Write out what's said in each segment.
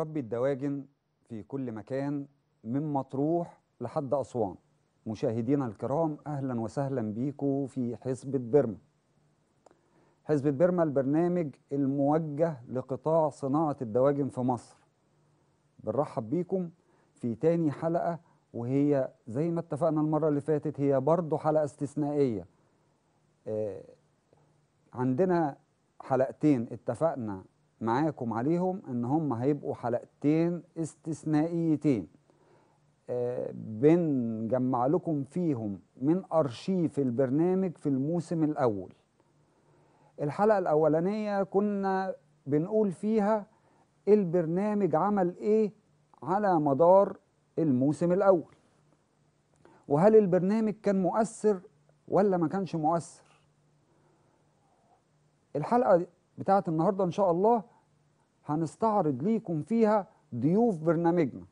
مربي الدواجن في كل مكان من مطروح لحد أسوان مشاهدينا الكرام أهلا وسهلا بيكم في حزبة بيرما حزبة بيرما البرنامج الموجه لقطاع صناعة الدواجن في مصر بنرحب بيكم في تاني حلقة وهي زي ما اتفقنا المرة اللي فاتت هي برضو حلقة استثنائية آه، عندنا حلقتين اتفقنا معاكم عليهم ان هم هيبقوا حلقتين استثنائيتين آه، بنجمع لكم فيهم من ارشيف البرنامج في الموسم الاول الحلقه الاولانيه كنا بنقول فيها البرنامج عمل ايه على مدار الموسم الاول وهل البرنامج كان مؤثر ولا ما كانش مؤثر الحلقه بتاعه النهارده ان شاء الله هنستعرض ليكم فيها ضيوف برنامجنا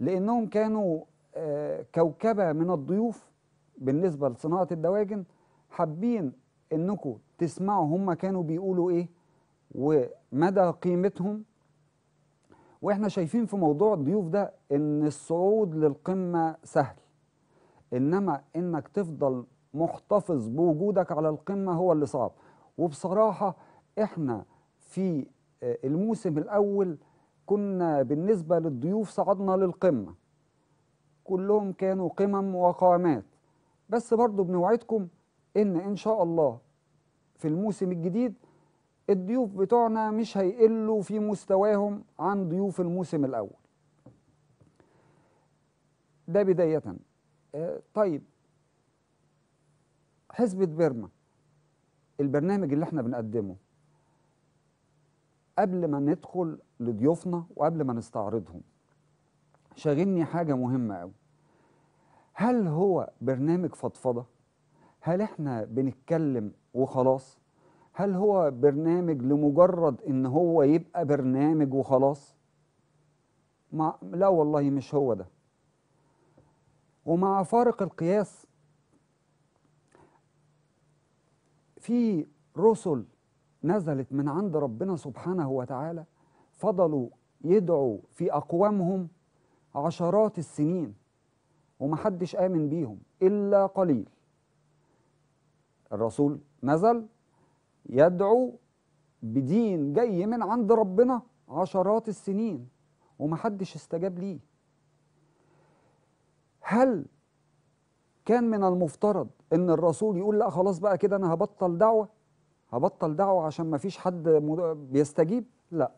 لأنهم كانوا آه، كوكبة من الضيوف بالنسبة لصناعة الدواجن حابين انكم تسمعوا هم كانوا بيقولوا ايه ومدى قيمتهم واحنا شايفين في موضوع الضيوف ده ان الصعود للقمة سهل انما انك تفضل محتفظ بوجودك على القمة هو اللي صعب وبصراحة احنا في آه، الموسم الأول كنا بالنسبة للضيوف صعدنا للقمة كلهم كانوا قمم وقامات بس برضو بنوعدكم إن إن شاء الله في الموسم الجديد الضيوف بتوعنا مش هيقلوا في مستواهم عن ضيوف الموسم الأول ده بداية آه، طيب حزبة بيرما البرنامج اللي احنا بنقدمه قبل ما ندخل لضيوفنا وقبل ما نستعرضهم شاغلني حاجة مهمة قوي هل هو برنامج فضفضة؟ هل احنا بنتكلم وخلاص؟ هل هو برنامج لمجرد ان هو يبقى برنامج وخلاص؟ مع... لا والله مش هو ده ومع فارق القياس في رسل نزلت من عند ربنا سبحانه وتعالى فضلوا يدعوا في أقوامهم عشرات السنين ومحدش آمن بيهم إلا قليل الرسول نزل يدعو بدين جاي من عند ربنا عشرات السنين ومحدش استجاب ليه هل كان من المفترض ان الرسول يقول لا خلاص بقى كده انا هبطل دعوه هبطل دعوه عشان ما فيش حد بيستجيب لا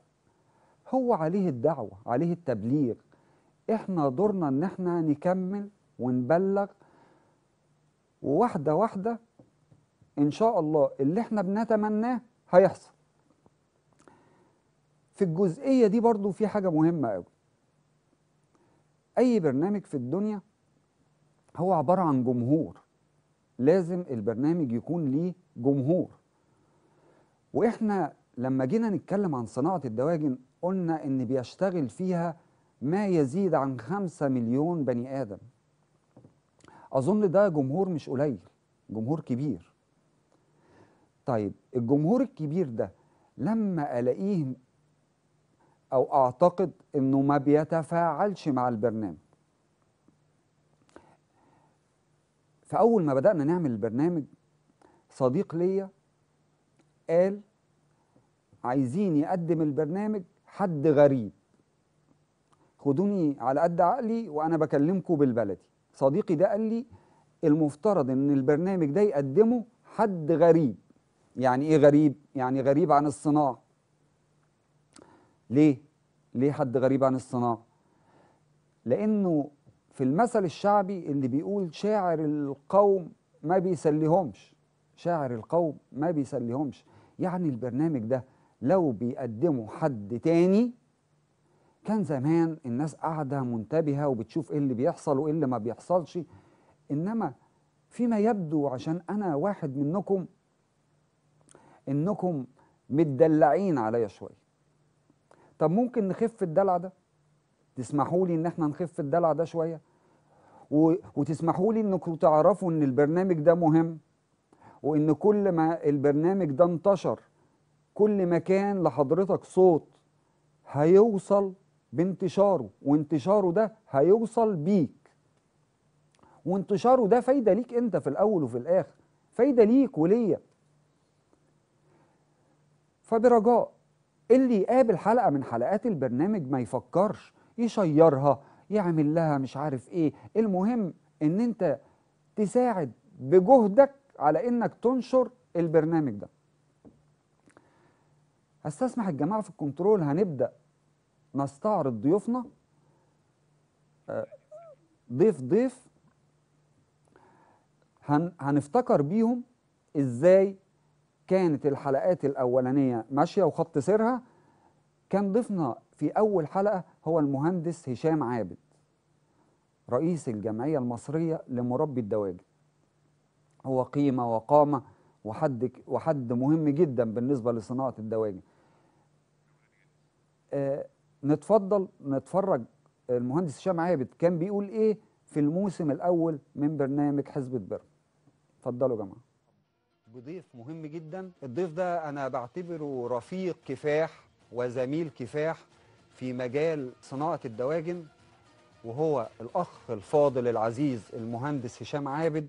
هو عليه الدعوه عليه التبليغ احنا دورنا ان احنا نكمل ونبلغ وواحده واحده ان شاء الله اللي احنا بنتمناه هيحصل في الجزئيه دي برضو في حاجه مهمه قوي اي برنامج في الدنيا هو عباره عن جمهور لازم البرنامج يكون ليه جمهور واحنا لما جينا نتكلم عن صناعه الدواجن قلنا ان بيشتغل فيها ما يزيد عن 5 مليون بني ادم اظن ده جمهور مش قليل جمهور كبير طيب الجمهور الكبير ده لما الاقيه او اعتقد انه ما بيتفاعلش مع البرنامج فاول ما بدانا نعمل البرنامج صديق ليا قال عايزين يقدم البرنامج حد غريب خدوني على قد عقلي وانا بكلمكم بالبلدي صديقي ده قال لي المفترض ان البرنامج ده يقدمه حد غريب يعني ايه غريب يعني غريب عن الصناعه ليه ليه حد غريب عن الصناعه لانه في المثل الشعبي اللي بيقول شاعر القوم ما بيسليهمش شاعر القوم ما بيسليهمش يعني البرنامج ده لو بيقدمه حد تاني كان زمان الناس قاعدة منتبهة وبتشوف ايه اللي بيحصل وايه اللي ما بيحصلش انما فيما يبدو عشان انا واحد منكم انكم متدلعين عليا شوية طب ممكن نخف الدلع ده تسمحوا لي ان احنا نخف الدلع ده شوية وتسمحوا لي انكم تعرفوا ان البرنامج ده مهم وان كل ما البرنامج ده انتشر كل ما كان لحضرتك صوت هيوصل بانتشاره وانتشاره ده هيوصل بيك وانتشاره ده فايدة ليك انت في الاول وفي الاخر فايدة ليك وليا فبرجاء اللي يقابل حلقة من حلقات البرنامج ما يفكرش يشيرها يعمل لها مش عارف ايه المهم ان انت تساعد بجهدك على انك تنشر البرنامج ده هستسمح الجماعه في الكنترول هنبدا نستعرض ضيوفنا آه، ضيف ضيف هن هنفتكر بيهم ازاي كانت الحلقات الاولانيه ماشيه وخط سيرها كان ضيفنا في اول حلقه هو المهندس هشام عابد رئيس الجمعيه المصريه لمربي الدواجن هو قيمة وقامة وحد وحد مهم جدا بالنسبة لصناعة الدواجن آه نتفضل نتفرج المهندس هشام عابد كان بيقول ايه في الموسم الاول من برنامج حزبة بر اتفضلوا يا جماعه بضيف مهم جدا الضيف ده انا بعتبره رفيق كفاح وزميل كفاح في مجال صناعه الدواجن وهو الاخ الفاضل العزيز المهندس هشام عابد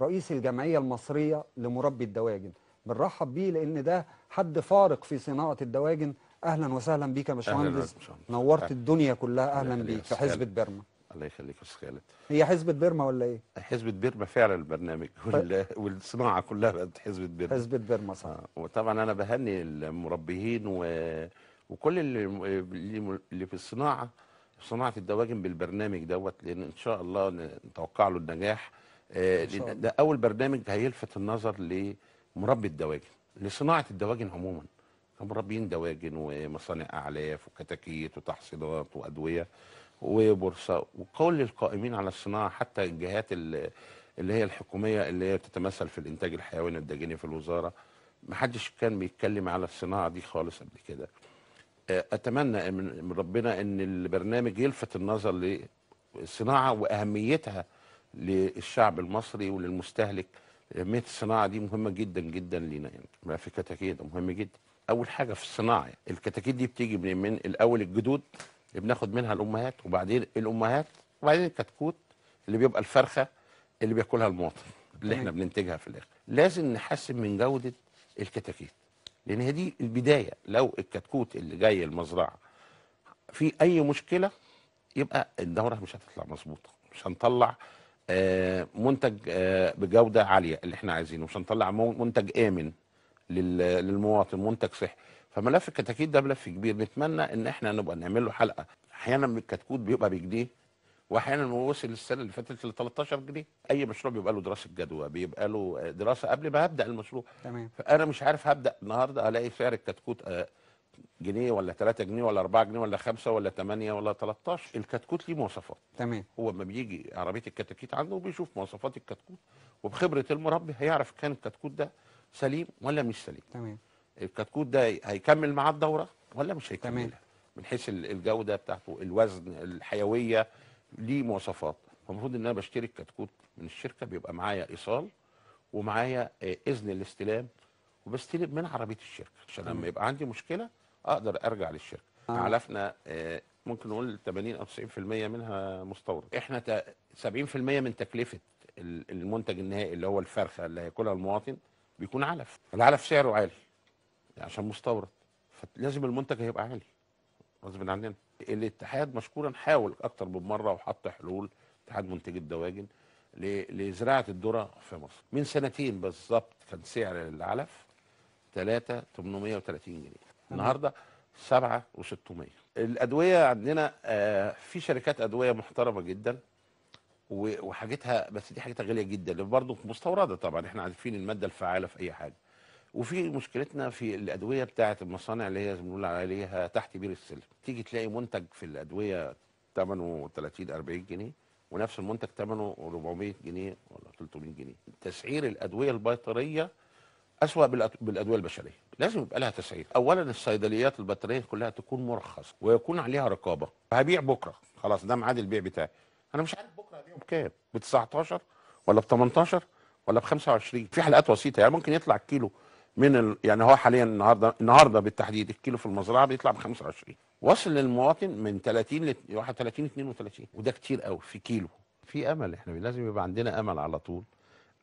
رئيس الجمعية المصرية لمربي الدواجن بنرحب بيه لأن ده حد فارق في صناعة الدواجن أهلا وسهلا بيك يا باشمهندس نورت أهلا. الدنيا كلها أهلا بيك في حزبة بيرما الله يخليك يا استاذ خالد هي حزبة بيرما ولا ايه؟ حزبة بيرما فعلا البرنامج وال... والصناعه كلها بقت حزبة بيرما حزبة بيرما صح آه. وطبعا انا بهني المربيين و... وكل اللي اللي في الصناعه صناعه الدواجن بالبرنامج دوت لان ان شاء الله نتوقع له النجاح آه، ده اول برنامج هيلفت النظر لمربي الدواجن لصناعه الدواجن عموما مربيين دواجن ومصانع اعلاف وكتاكيت وتحصينات وادويه وبورصه وكل القائمين على الصناعه حتى الجهات اللي هي الحكوميه اللي هي بتتمثل في الانتاج الحيواني الداجني في الوزاره ما حدش كان بيتكلم على الصناعه دي خالص قبل كده آه، اتمنى من ربنا ان البرنامج يلفت النظر للصناعه واهميتها للشعب المصري وللمستهلك اهميه الصناعه دي مهمه جدا جدا لينا يعني في كتاكيت مهم جدا اول حاجه في الصناعه يعني، الكتاكيت دي بتيجي من, من الاول الجدود اللي بناخد منها الامهات وبعدين الامهات وبعدين الكتكوت اللي بيبقى الفرخه اللي بياكلها المواطن اللي احنا بننتجها في الاخر لازم نحسن من جوده الكتاكيت لان هي دي البدايه لو الكتكوت اللي جاي المزرعه في اي مشكله يبقى الدوره مش هتطلع مظبوطه مش هنطلع آه، منتج آه، بجوده عاليه اللي احنا عايزينه عشان نطلع منتج امن للمواطن منتج صحي فملف الكتاكيت ده ملف كبير بنتمنى ان احنا نبقى نعمل له حلقه احيانا الكتكوت بيبقى بجنيه واحيانا وصل السنه اللي فاتت ل 13 جنيه اي مشروع بيبقى له دراسه جدوى بيبقى له دراسه قبل ما هبدا المشروع تمام فانا مش عارف هبدا النهارده الاقي سعر الكتكوت آه، جنيه ولا 3 جنيه ولا 4 جنيه ولا 5 ولا 8 ولا 13 الكتكوت ليه مواصفات تمام هو لما بيجي عربيه الكتاكيت عنده بيشوف مواصفات الكتكوت وبخبره المربي هيعرف كان الكتكوت ده سليم ولا مش سليم تمام الكتكوت ده هيكمل معاه الدوره ولا مش هيكملها تمام. من حيث الجوده بتاعته الوزن الحيويه ليه مواصفات فالمفروض ان انا بشتري الكتكوت من الشركه بيبقى معايا ايصال ومعايا آه، اذن الاستلام وبستلم من عربيه الشركه عشان لما يبقى عندي مشكله اقدر ارجع للشركه آه. علفنا آه، ممكن نقول 80 او 90% منها مستورد احنا 70% من تكلفه المنتج النهائي اللي هو الفرخه اللي هياكلها المواطن بيكون علف العلف سعره عالي عشان مستورد فلازم المنتج هيبقى عالي غصب عننا الاتحاد مشكورا حاول اكتر من مره وحط حلول اتحاد منتجي الدواجن لزراعه الذره في مصر من سنتين بالظبط كان سعر العلف 3 830 جنيه النهارده 7600 الادويه عندنا آه، في شركات ادويه محترمه جدا وحاجتها بس دي حاجتها غاليه جدا برضه مستورده طبعا احنا عارفين الماده الفعاله في اي حاجه وفي مشكلتنا في الادويه بتاعه المصانع اللي هي بنقول عليها تحت بير السلم تيجي تلاقي منتج في الادويه ثمنه 30 40 جنيه ونفس المنتج ثمنه 400 جنيه ولا 300 جنيه تسعير الادويه البيطريه أسوأ بالأدوية البشرية لازم يبقى لها تسعير أولا الصيدليات البطارية كلها تكون مرخص ويكون عليها رقابة هبيع بكرة خلاص ده ميعاد البيع بتاعي أنا مش عارف بكرة هبيعه بكام ب 19 ولا ب 18 ولا ب 25 في حلقات وسيطة يعني ممكن يطلع الكيلو من ال... يعني هو حاليا النهارده النهارده بالتحديد الكيلو في المزرعه بيطلع ب 25 وصل للمواطن من 30 ل 31 32 وده كتير قوي في كيلو في امل احنا لازم يبقى عندنا امل على طول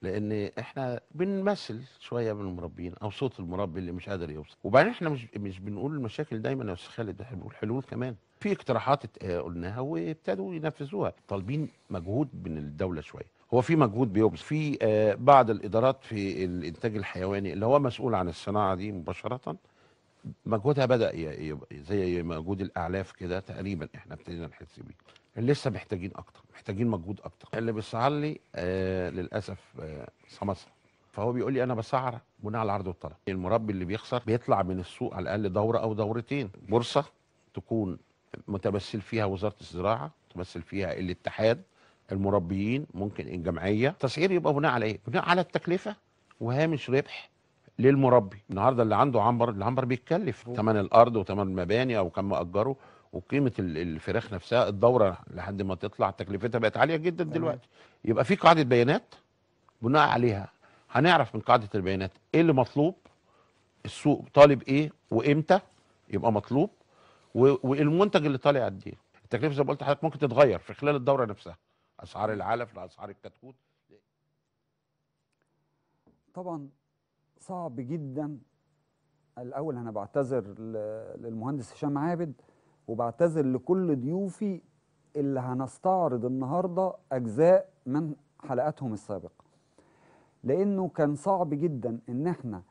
لان احنا بنمثل شويه من المربين او صوت المربي اللي مش قادر يوصل وبعدين احنا مش مش بنقول المشاكل دايما يا استاذ خالد احنا بنقول حلول كمان في اقتراحات آه، قلناها وابتدوا ينفذوها طالبين مجهود من الدوله شويه هو في مجهود بيبذل في آه، بعض الادارات في الانتاج الحيواني اللي هو مسؤول عن الصناعه دي مباشره مجهودها بدا زي مجهود الاعلاف كده تقريبا احنا ابتدينا نحس بيه لسه محتاجين اكتر محتاجين مجهود اكتر اللي بيسعر لي آه للاسف آه سمسره فهو بيقول لي انا بسعر بناء على العرض والطلب المربي اللي بيخسر بيطلع من السوق على الاقل دوره او دورتين بورصه تكون متمثل فيها وزاره الزراعه متمثل فيها الاتحاد المربيين ممكن الجمعيه التسعير يبقى بناء على ايه بناء على التكلفه وهامش ربح للمربي النهارده اللي عنده عنبر العنبر بيتكلف ثمن الارض وثمن المباني او كم اجره وقيمه الفراخ نفسها الدوره لحد ما تطلع تكلفتها بقت عاليه جدا دلوقتي يبقى في قاعده بيانات بناء عليها هنعرف من قاعده البيانات ايه اللي مطلوب السوق طالب ايه وامتى يبقى مطلوب والمنتج اللي طالع قد ايه التكلفه زي ما قلت لحضرتك ممكن تتغير في خلال الدوره نفسها اسعار العلف لاسعار الكتكوت طبعا صعب جدا الاول انا بعتذر للمهندس هشام عابد وبعتذر لكل ضيوفي اللي هنستعرض النهاردة أجزاء من حلقاتهم السابقة لأنه كان صعب جدا إن احنا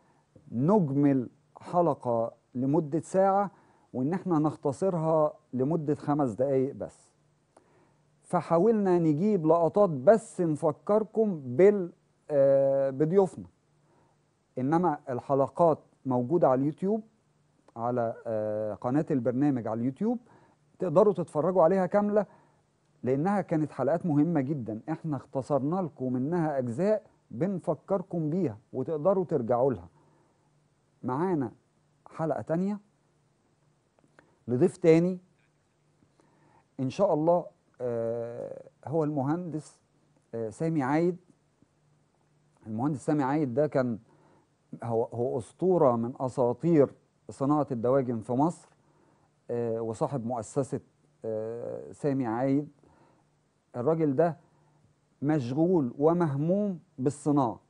نجمل حلقة لمدة ساعة وإن احنا نختصرها لمدة خمس دقايق بس فحاولنا نجيب لقطات بس نفكركم بال آه، بضيوفنا إنما الحلقات موجودة على اليوتيوب على آه، قناة البرنامج على اليوتيوب تقدروا تتفرجوا عليها كاملة لأنها كانت حلقات مهمة جدا احنا اختصرنا لكم منها أجزاء بنفكركم بيها وتقدروا ترجعوا لها معانا حلقة تانية لضيف تاني إن شاء الله آه، هو المهندس آه، سامي عايد المهندس سامي عايد ده كان هو, هو أسطورة من أساطير صناعة الدواجن في مصر آه، وصاحب مؤسسة آه، سامي عايد الراجل ده مشغول ومهموم بالصناعة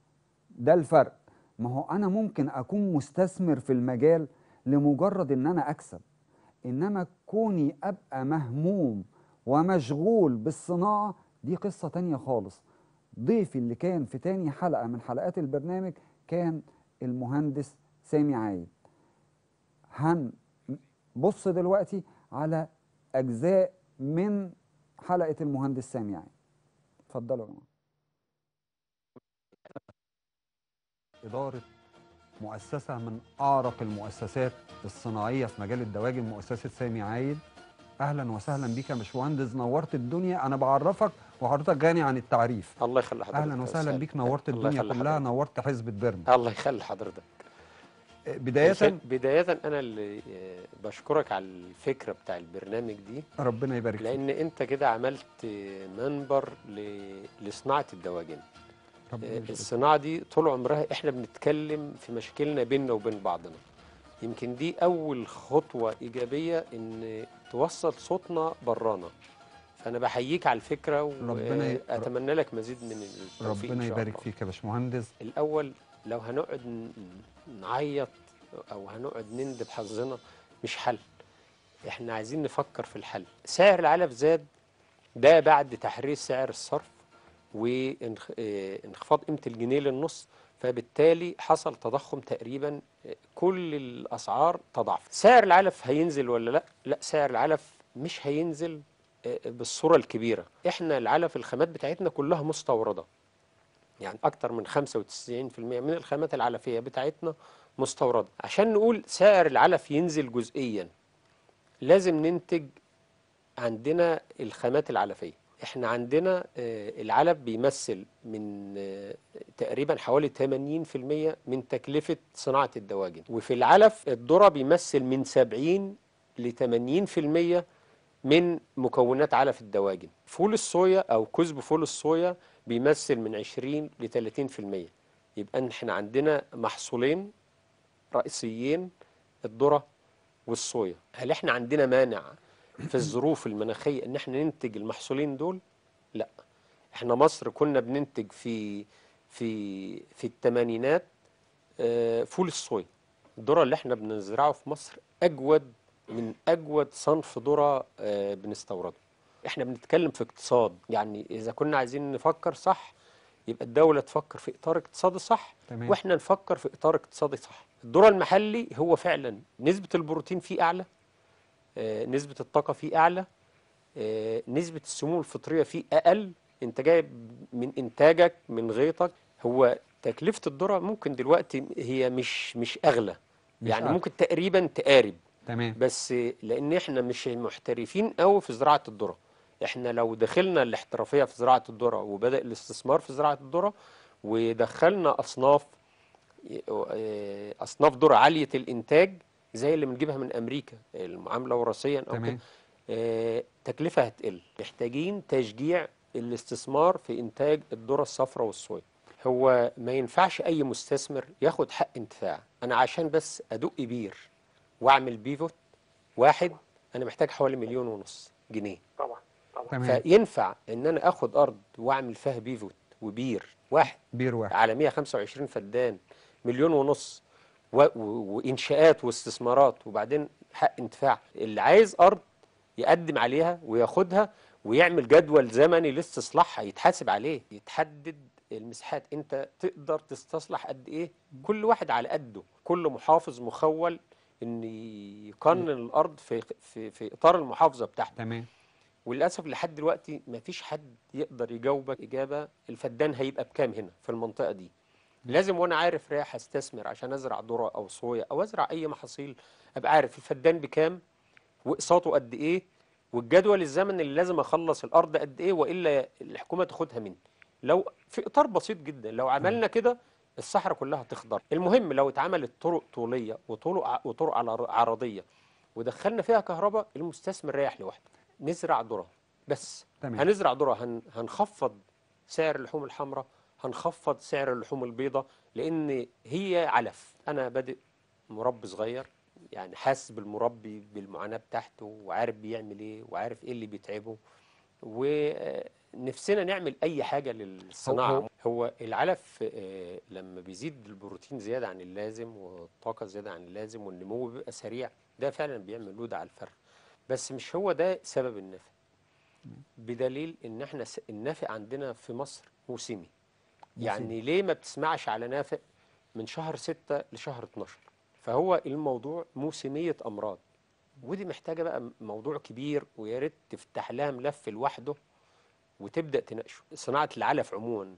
ده الفرق ما هو أنا ممكن أكون مستثمر في المجال لمجرد إن أنا أكسب إنما كوني أبقى مهموم ومشغول بالصناعة دي قصة تانية خالص ضيفي اللي كان في تاني حلقة من حلقات البرنامج كان المهندس سامي عايد هنبص دلوقتي على أجزاء من حلقة المهندس سامي يعني اتفضلوا يا إدارة مؤسسة من أعرق المؤسسات الصناعية في مجال الدواجن مؤسسة سامي عايد أهلا وسهلا بيك يا باشمهندس نورت الدنيا أنا بعرفك وحضرتك غني عن التعريف الله يخلي حضرتك أهلا وسهلا بيك نورت الدنيا كلها نورت حزب البرم الله يخلي حضرتك بداية بداية أنا اللي آه، بشكرك على الفكرة بتاع البرنامج دي ربنا يبارك فيك لأن أنت كده عملت منبر لصناعة الدواجن آه، الصناعة دي طول عمرها إحنا بنتكلم في مشاكلنا بيننا وبين بعضنا يمكن دي أول خطوة إيجابية إن توصل صوتنا برانا فأنا بحييك على الفكرة وأتمنى لك مزيد من التوفيق ربنا يبارك فيك يا باشمهندس الأول لو هنقعد نعيط او هنقعد نندب حظنا مش حل احنا عايزين نفكر في الحل سعر العلف زاد ده بعد تحرير سعر الصرف وانخفاض آه، قيمه الجنيه للنص فبالتالي حصل تضخم تقريبا آه، كل الاسعار تضاعفت سعر العلف هينزل ولا لا لا سعر العلف مش هينزل آه، بالصوره الكبيره احنا العلف الخامات بتاعتنا كلها مستورده يعني أكثر من 95% من الخامات العلفية بتاعتنا مستوردة عشان نقول سعر العلف ينزل جزئيا لازم ننتج عندنا الخامات العلفية احنا عندنا آه، العلف بيمثل من آه، تقريبا حوالي 80% من تكلفة صناعة الدواجن وفي العلف الذرة بيمثل من 70 ل 80% من مكونات علف الدواجن فول الصويا أو كزب فول الصويا بيمثل من 20 ل 30% يبقى احنا عندنا محصولين رئيسيين الذره والصويا هل احنا عندنا مانع في الظروف المناخيه ان احنا ننتج المحصولين دول لا احنا مصر كنا بننتج في في في الثمانينات آه، فول الصويا الذره اللي احنا بنزرعه في مصر اجود من اجود صنف ذره آه، بنستورده احنا بنتكلم في اقتصاد يعني اذا كنا عايزين نفكر صح يبقى الدولة تفكر في إطار اقتصادي صح تمام. وإحنا نفكر في إطار اقتصادي صح الدور المحلي هو فعلا نسبة البروتين فيه أعلى آه، نسبة الطاقة فيه أعلى آه، نسبة السموم الفطرية فيه أقل أنت جايب من إنتاجك من غيطك هو تكلفة الذرة ممكن دلوقتي هي مش مش أغلى مش يعني أعلى. ممكن تقريبا تقارب تمام بس لأن إحنا مش محترفين قوي في زراعة الذرة احنا لو دخلنا الاحترافية في زراعة الذرة وبدأ الاستثمار في زراعة الذرة ودخلنا أصناف أصناف ذرة عالية الإنتاج زي اللي بنجيبها من أمريكا المعاملة وراثيا أو كده آه، تكلفة هتقل محتاجين تشجيع الاستثمار في إنتاج الذرة الصفراء والصويا هو ما ينفعش أي مستثمر ياخد حق انتفاع أنا عشان بس أدق بير وأعمل بيفوت واحد أنا محتاج حوالي مليون ونص جنيه طبعا تمام. فينفع ان انا اخد ارض واعمل فيها بيفوت وبير واحد بير واحد على 125 فدان مليون ونص وانشاءات واستثمارات وبعدين حق انتفاع اللي عايز ارض يقدم عليها وياخدها ويعمل جدول زمني لاستصلاحها يتحاسب عليه يتحدد المساحات انت تقدر تستصلح قد ايه كل واحد على قده كل محافظ مخول ان يقنن الارض في في في اطار المحافظه بتاعته تمام وللاسف لحد دلوقتي ما فيش حد يقدر يجاوبك اجابه الفدان هيبقى بكام هنا في المنطقه دي لازم وانا عارف رايح استثمر عشان ازرع ذره او صويا او ازرع اي محاصيل ابقى عارف الفدان بكام واقساطه قد ايه والجدول الزمني اللي لازم اخلص الارض قد ايه والا الحكومه تاخدها مني لو في اطار بسيط جدا لو عملنا كده الصحراء كلها تخضر المهم لو اتعملت طرق طوليه وطرق وطرق عرضيه ودخلنا فيها كهرباء المستثمر رايح لوحده نزرع ذره بس تمام. هنزرع ذره هن هنخفض سعر اللحوم الحمراء هنخفض سعر اللحوم البيضاء لان هي علف انا بادئ مربي صغير يعني حاسس بالمربي بالمعاناه بتاعته وعارف بيعمل ايه وعارف ايه اللي بيتعبه ونفسنا نعمل اي حاجه للصناعه هو, هو العلف آه، لما بيزيد البروتين زياده عن اللازم والطاقه زياده عن اللازم والنمو بيبقى سريع ده فعلا بيعمل لود على الفرد بس مش هو ده سبب النفع بدليل ان احنا النافع عندنا في مصر موسمي يعني ليه ما بتسمعش على نافع من شهر 6 لشهر 12 فهو الموضوع موسمية أمراض ودي محتاجة بقى موضوع كبير ويا ريت تفتح لها ملف لوحده وتبدأ تناقشه صناعة العلف عموما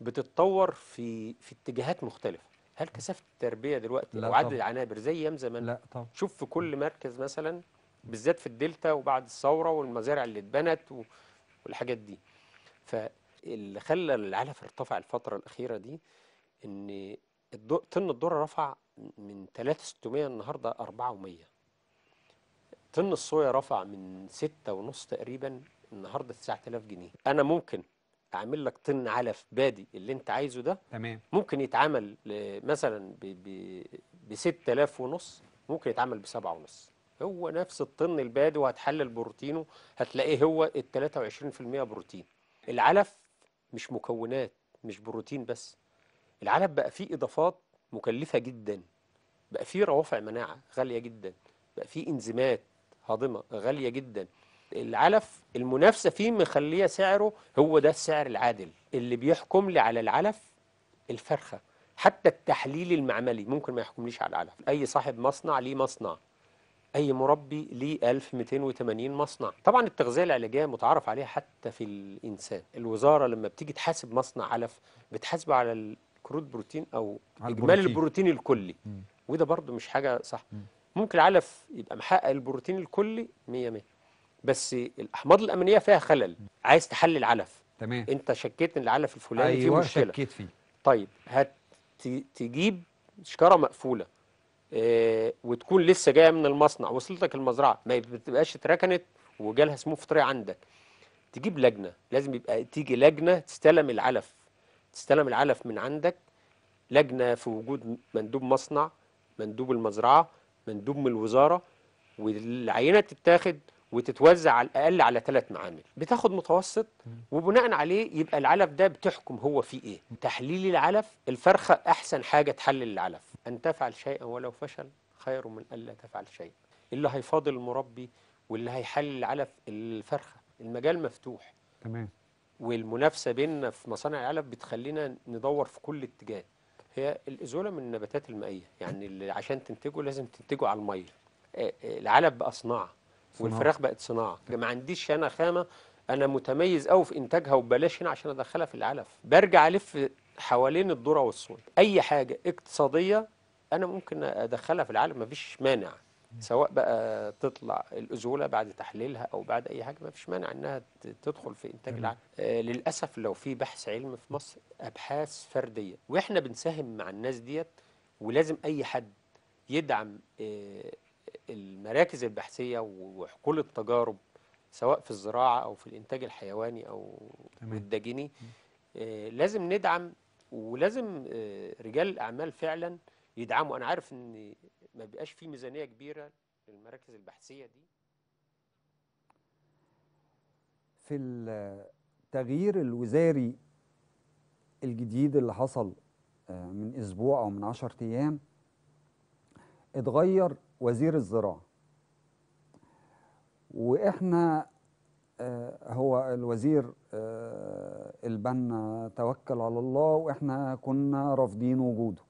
بتتطور في في اتجاهات مختلفة هل كثافة التربية دلوقتي وعدد العنابر زي أيام زمان لا طبعا شوف في كل مركز مثلا بالذات في الدلتا وبعد الثورة والمزارع اللي اتبنت والحاجات دي فاللي خلى العلف ارتفع الفترة الأخيرة دي إن طن الذرة رفع من 3600 النهاردة 400 طن الصويا رفع من 6 ونص تقريبا النهارده 9000 جنيه انا ممكن اعمل لك طن علف بادي اللي انت عايزه ده تمام ممكن يتعمل مثلا ب 6000 ونص ممكن يتعمل ب 7 ونص هو نفس الطن البادي وهتحلل بروتينه هتلاقيه هو ال 23% بروتين العلف مش مكونات مش بروتين بس العلف بقى فيه اضافات مكلفه جدا بقى فيه روافع مناعه غاليه جدا بقى فيه انزيمات هاضمه غاليه جدا العلف المنافسه فيه مخليه سعره هو ده السعر العادل اللي بيحكم لي على العلف الفرخه حتى التحليل المعملي ممكن ما يحكمليش على العلف اي صاحب مصنع ليه مصنع أي مربي ليه 1280 مصنع طبعا التغذية العلاجية متعارف عليها حتى في الإنسان الوزارة لما بتيجي تحاسب مصنع علف بتحاسبه على الكروت بروتين أو إجمالي البروتين الكلي م. وده برضه مش حاجة صح م. ممكن علف يبقى محقق البروتين الكلي 100 100 بس الأحماض الأمينية فيها خلل م. عايز تحلل علف تمام أنت شكيت إن العلف الفلاني أيوة فيه مشكلة شكيت فيه طيب هتجيب شكارة مقفولة آه، وتكون لسه جايه من المصنع وصلتك المزرعه ما بتبقاش اتركنت وجالها سموم طريق عندك تجيب لجنه لازم يبقى تيجي لجنه تستلم العلف تستلم العلف من عندك لجنه في وجود مندوب مصنع مندوب المزرعه مندوب من الوزاره والعينه تتاخد وتتوزع على الاقل على ثلاث معامل بتاخد متوسط وبناء عليه يبقى العلف ده بتحكم هو فيه ايه تحليل العلف الفرخه احسن حاجه تحلل العلف أن تفعل شيئا ولو فشل خير من ألا تفعل شيئا اللي هيفاضل المربي واللي هيحل على الفرخة المجال مفتوح تمام والمنافسة بيننا في مصانع العلف بتخلينا ندور في كل اتجاه هي الإزولة من النباتات المائية يعني اللي عشان تنتجه لازم تنتجه على المية آه، آه، العلف بقى صناعة والفراخ بقت صناعة ما عنديش أنا خامة أنا متميز أوي في إنتاجها وببلاش هنا عشان أدخلها في العلف برجع ألف حوالين الذرة والصويا أي حاجة اقتصادية انا ممكن ادخلها في العالم مفيش مانع سواء بقى تطلع الازوله بعد تحليلها او بعد اي حاجه مفيش مانع انها تدخل في انتاج العالم آه للاسف لو في بحث علمي في مصر ابحاث فرديه واحنا بنساهم مع الناس ديت ولازم اي حد يدعم آه المراكز البحثيه وكل التجارب سواء في الزراعه او في الانتاج الحيواني او الدجني آه لازم ندعم ولازم آه، رجال الاعمال فعلا يدعموا انا عارف ان ما بيبقاش في ميزانيه كبيره للمراكز البحثيه دي في التغيير الوزاري الجديد اللي حصل آه، من اسبوع او من 10 ايام اتغير وزير الزراعه واحنا آه، هو الوزير آه، البنا توكل على الله واحنا كنا رافضين وجوده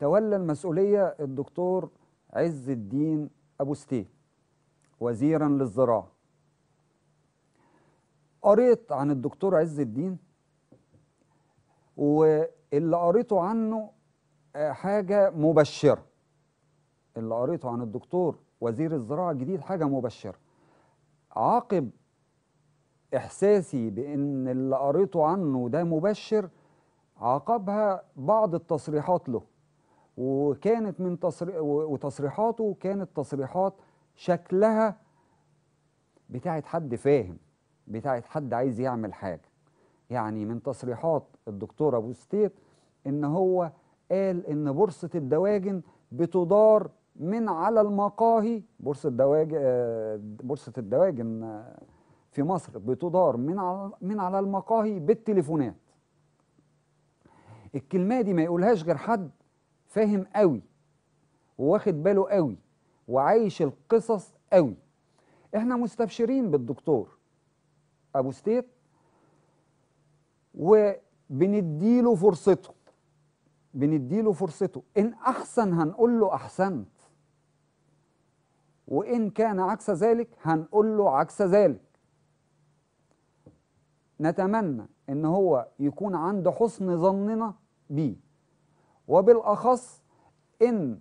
تولى المسؤولية الدكتور عز الدين أبو ستيه وزيرا للزراعة قريت عن الدكتور عز الدين واللي قريته عنه آه، حاجة مبشرة اللي قريته عن الدكتور وزير الزراعة الجديد حاجة مبشرة عقب إحساسي بأن اللي قريته عنه ده مبشر عقبها بعض التصريحات له وكانت من تصري... وتصريحاته كانت تصريحات شكلها بتاعت حد فاهم بتاعت حد عايز يعمل حاجة يعني من تصريحات الدكتور أبو ستيت إن هو قال إن بورصة الدواجن بتدار من على المقاهي بورصة الدواجن آه، بورصة الدواجن آه، في مصر بتدار من على من على المقاهي بالتليفونات الكلمة دي ما يقولهاش غير حد فاهم قوي وواخد باله قوي وعايش القصص قوي احنا مستبشرين بالدكتور ابو ستيت وبنديله فرصته بنديله فرصته ان احسن هنقول له احسنت وان كان عكس ذلك هنقول له عكس ذلك نتمنى ان هو يكون عند حسن ظننا بيه وبالأخص إن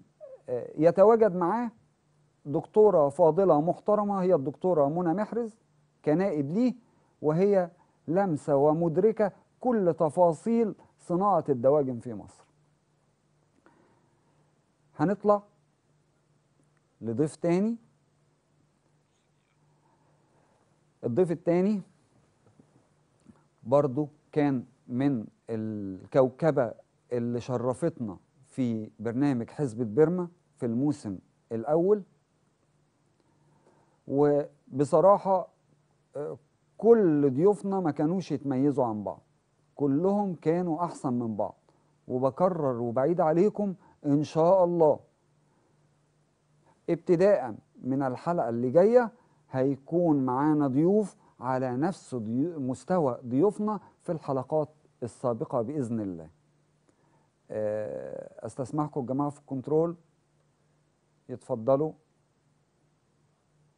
آه، يتواجد معاه دكتورة فاضلة محترمة هي الدكتورة منى محرز كنائب ليه وهي لمسة ومدركة كل تفاصيل صناعة الدواجن في مصر هنطلع لضيف تاني الضيف التاني برضو كان من الكوكبة اللي شرفتنا في برنامج حزبة بيرما في الموسم الأول وبصراحة آه، كل ضيوفنا ما كانوش يتميزوا عن بعض كلهم كانوا أحسن من بعض وبكرر وبعيد عليكم إن شاء الله ابتداء من الحلقة اللي جاية هيكون معانا ضيوف على نفس مستوى ضيوفنا في الحلقات السابقة بإذن الله آه، استسمحكم الجماعه في الكنترول يتفضلوا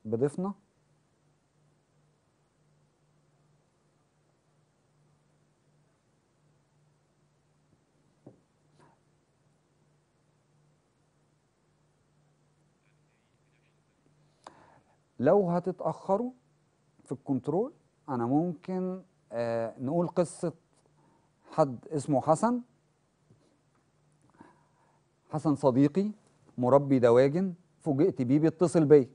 بضيفنا لو هتتأخروا في الكنترول أنا ممكن آه نقول قصة حد اسمه حسن حسن صديقي مربي دواجن فوجئت بيه بيتصل بيا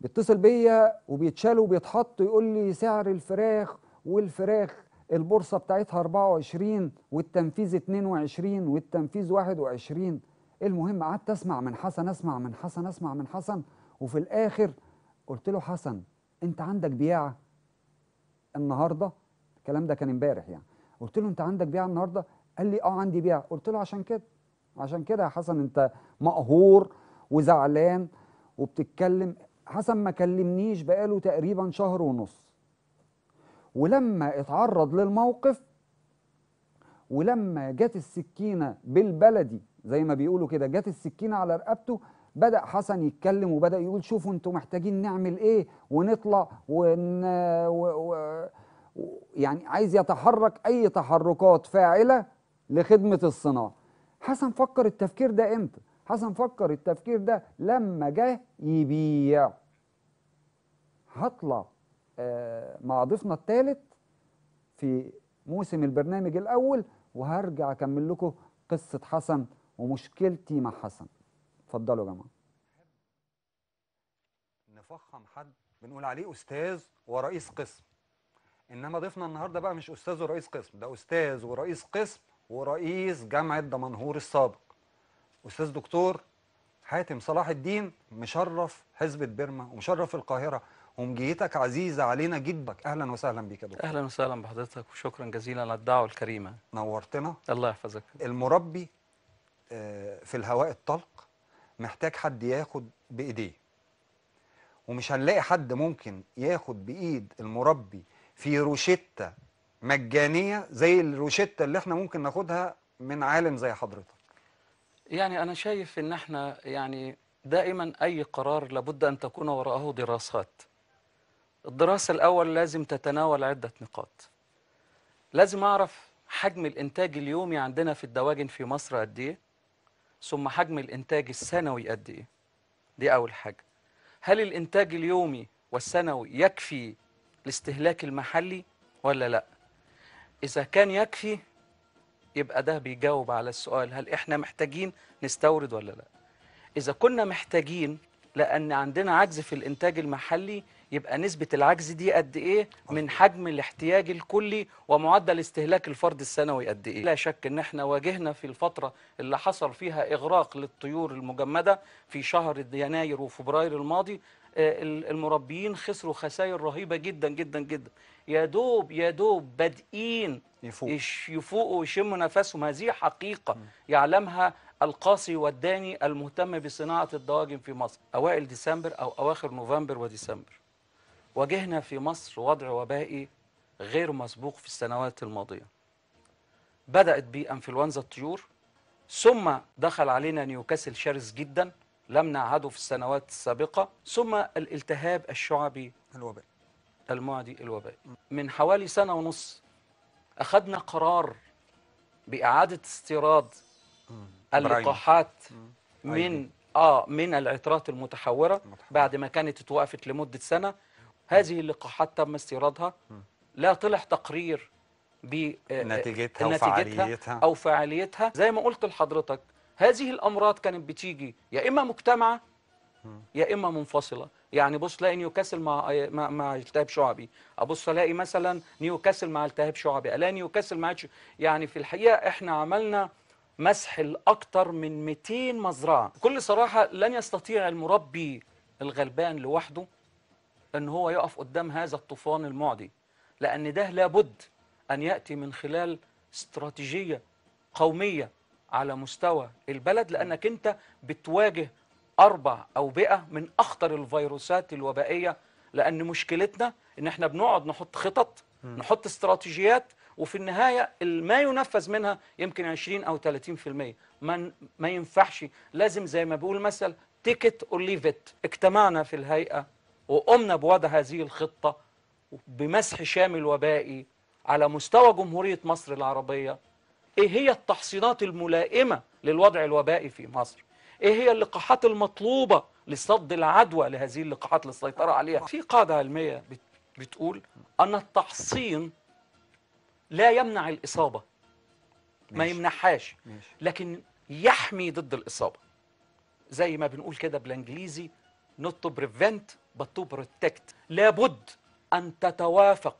بيتصل بيا وبيتشال وبيتحط يقول لي سعر الفراخ والفراخ البورصه بتاعتها 24 والتنفيذ 22 والتنفيذ 21 المهم قعدت اسمع من حسن اسمع من حسن اسمع من حسن وفي الاخر قلت له حسن انت عندك بياعه النهارده الكلام ده كان امبارح يعني قلت له انت عندك بياعه النهارده قال لي اه عندي بيع قلت له عشان كده عشان كده يا حسن انت مقهور وزعلان وبتتكلم حسن ما كلمنيش بقاله تقريبا شهر ونص ولما اتعرض للموقف ولما جت السكينه بالبلدي زي ما بيقولوا كده جت السكينه على رقبته بدا حسن يتكلم وبدا يقول شوفوا انتوا محتاجين نعمل ايه ونطلع ون و... و... يعني عايز يتحرك اي تحركات فاعله لخدمه الصناعه حسن فكر التفكير ده امتى حسن فكر التفكير ده لما جه يبيع هطلع آه، مع ضيفنا الثالث في موسم البرنامج الاول وهرجع اكمل لكم قصه حسن ومشكلتي مع حسن اتفضلوا يا جماعه نفخم حد بنقول عليه استاذ ورئيس قسم انما ضيفنا النهارده بقى مش استاذ ورئيس قسم ده استاذ ورئيس قسم ورئيس جامعه دمنهور السابق استاذ دكتور حاتم صلاح الدين مشرف حزب بيرما ومشرف القاهره ومجيتك عزيزه علينا جدا اهلا وسهلا بيك يا دكتور اهلا وسهلا بحضرتك وشكرا جزيلا على الدعوه الكريمه نورتنا الله يحفظك المربي آه، في الهواء الطلق محتاج حد ياخد بايديه ومش هنلاقي حد ممكن ياخد بايد المربي في روشته مجانيه زي الروشته اللي احنا ممكن ناخدها من عالم زي حضرتك يعني انا شايف ان احنا يعني دائما اي قرار لابد ان تكون وراءه دراسات الدراسه الاول لازم تتناول عده نقاط لازم اعرف حجم الانتاج اليومي عندنا في الدواجن في مصر قد ايه ثم حجم الانتاج السنوي قد ايه دي اول حاجه هل الانتاج اليومي والسنوي يكفي الاستهلاك المحلي ولا لا إذا كان يكفي يبقى ده بيجاوب على السؤال هل إحنا محتاجين نستورد ولا لا إذا كنا محتاجين لأن عندنا عجز في الإنتاج المحلي يبقى نسبة العجز دي قد إيه من حجم الاحتياج الكلي ومعدل استهلاك الفرد السنوي قد إيه لا شك إن إحنا واجهنا في الفترة اللي حصل فيها إغراق للطيور المجمدة في شهر يناير وفبراير الماضي آه، المربيين خسروا خسائر رهيبه جدا جدا جدا يا دوب يا دوب بادئين يفوق. يفوقوا ويشموا نفسهم هذه حقيقه م. يعلمها القاصي والداني المهتم بصناعه الدواجن في مصر اوائل ديسمبر او اواخر نوفمبر وديسمبر واجهنا في مصر وضع وبائي غير مسبوق في السنوات الماضيه بدات بانفلونزا الطيور ثم دخل علينا نيوكاسل شرس جدا لم نعهده في السنوات السابقة ثم الالتهاب الشعبي الوباء المعدي الوباء من حوالي سنة ونص أخذنا قرار بإعادة استيراد اللقاحات من آه من العطرات المتحورة بعد ما كانت اتوقفت لمدة سنة هذه اللقاحات تم استيرادها لا طلع تقرير بنتيجتها, آه، نتيجتها آه، وفعاليتها أو فعاليتها زي ما قلت لحضرتك هذه الامراض كانت بتيجي يا اما مجتمعه يا اما منفصله يعني بص لاقي نيوكاسل مع مع, مع التهاب شعبي ابص الاقي مثلا نيوكاسل مع التهاب شعبي الاقي نيوكاسل مع يعني في الحقيقه احنا عملنا مسح لاكثر من 200 مزرعه بكل صراحه لن يستطيع المربي الغلبان لوحده ان هو يقف قدام هذا الطوفان المعدي لان ده لابد ان ياتي من خلال استراتيجيه قوميه على مستوى البلد لانك انت بتواجه اربع اوبئه من اخطر الفيروسات الوبائيه لان مشكلتنا ان احنا بنقعد نحط خطط نحط استراتيجيات وفي النهايه ما ينفذ منها يمكن 20 او 30% ما ما ينفعش لازم زي ما بيقول مثل تيكت اور ليفت اجتمعنا في الهيئه وقمنا بوضع هذه الخطه بمسح شامل وبائي على مستوى جمهوريه مصر العربيه ايه هي التحصينات الملائمه للوضع الوبائي في مصر ايه هي اللقاحات المطلوبه لصد العدوى لهذه اللقاحات للسيطره عليها في قاعده علميه بتقول ان التحصين لا يمنع الاصابه ما يمنحهاش لكن يحمي ضد الاصابه زي ما بنقول كده بالانجليزي not to prevent but to protect لابد ان تتوافق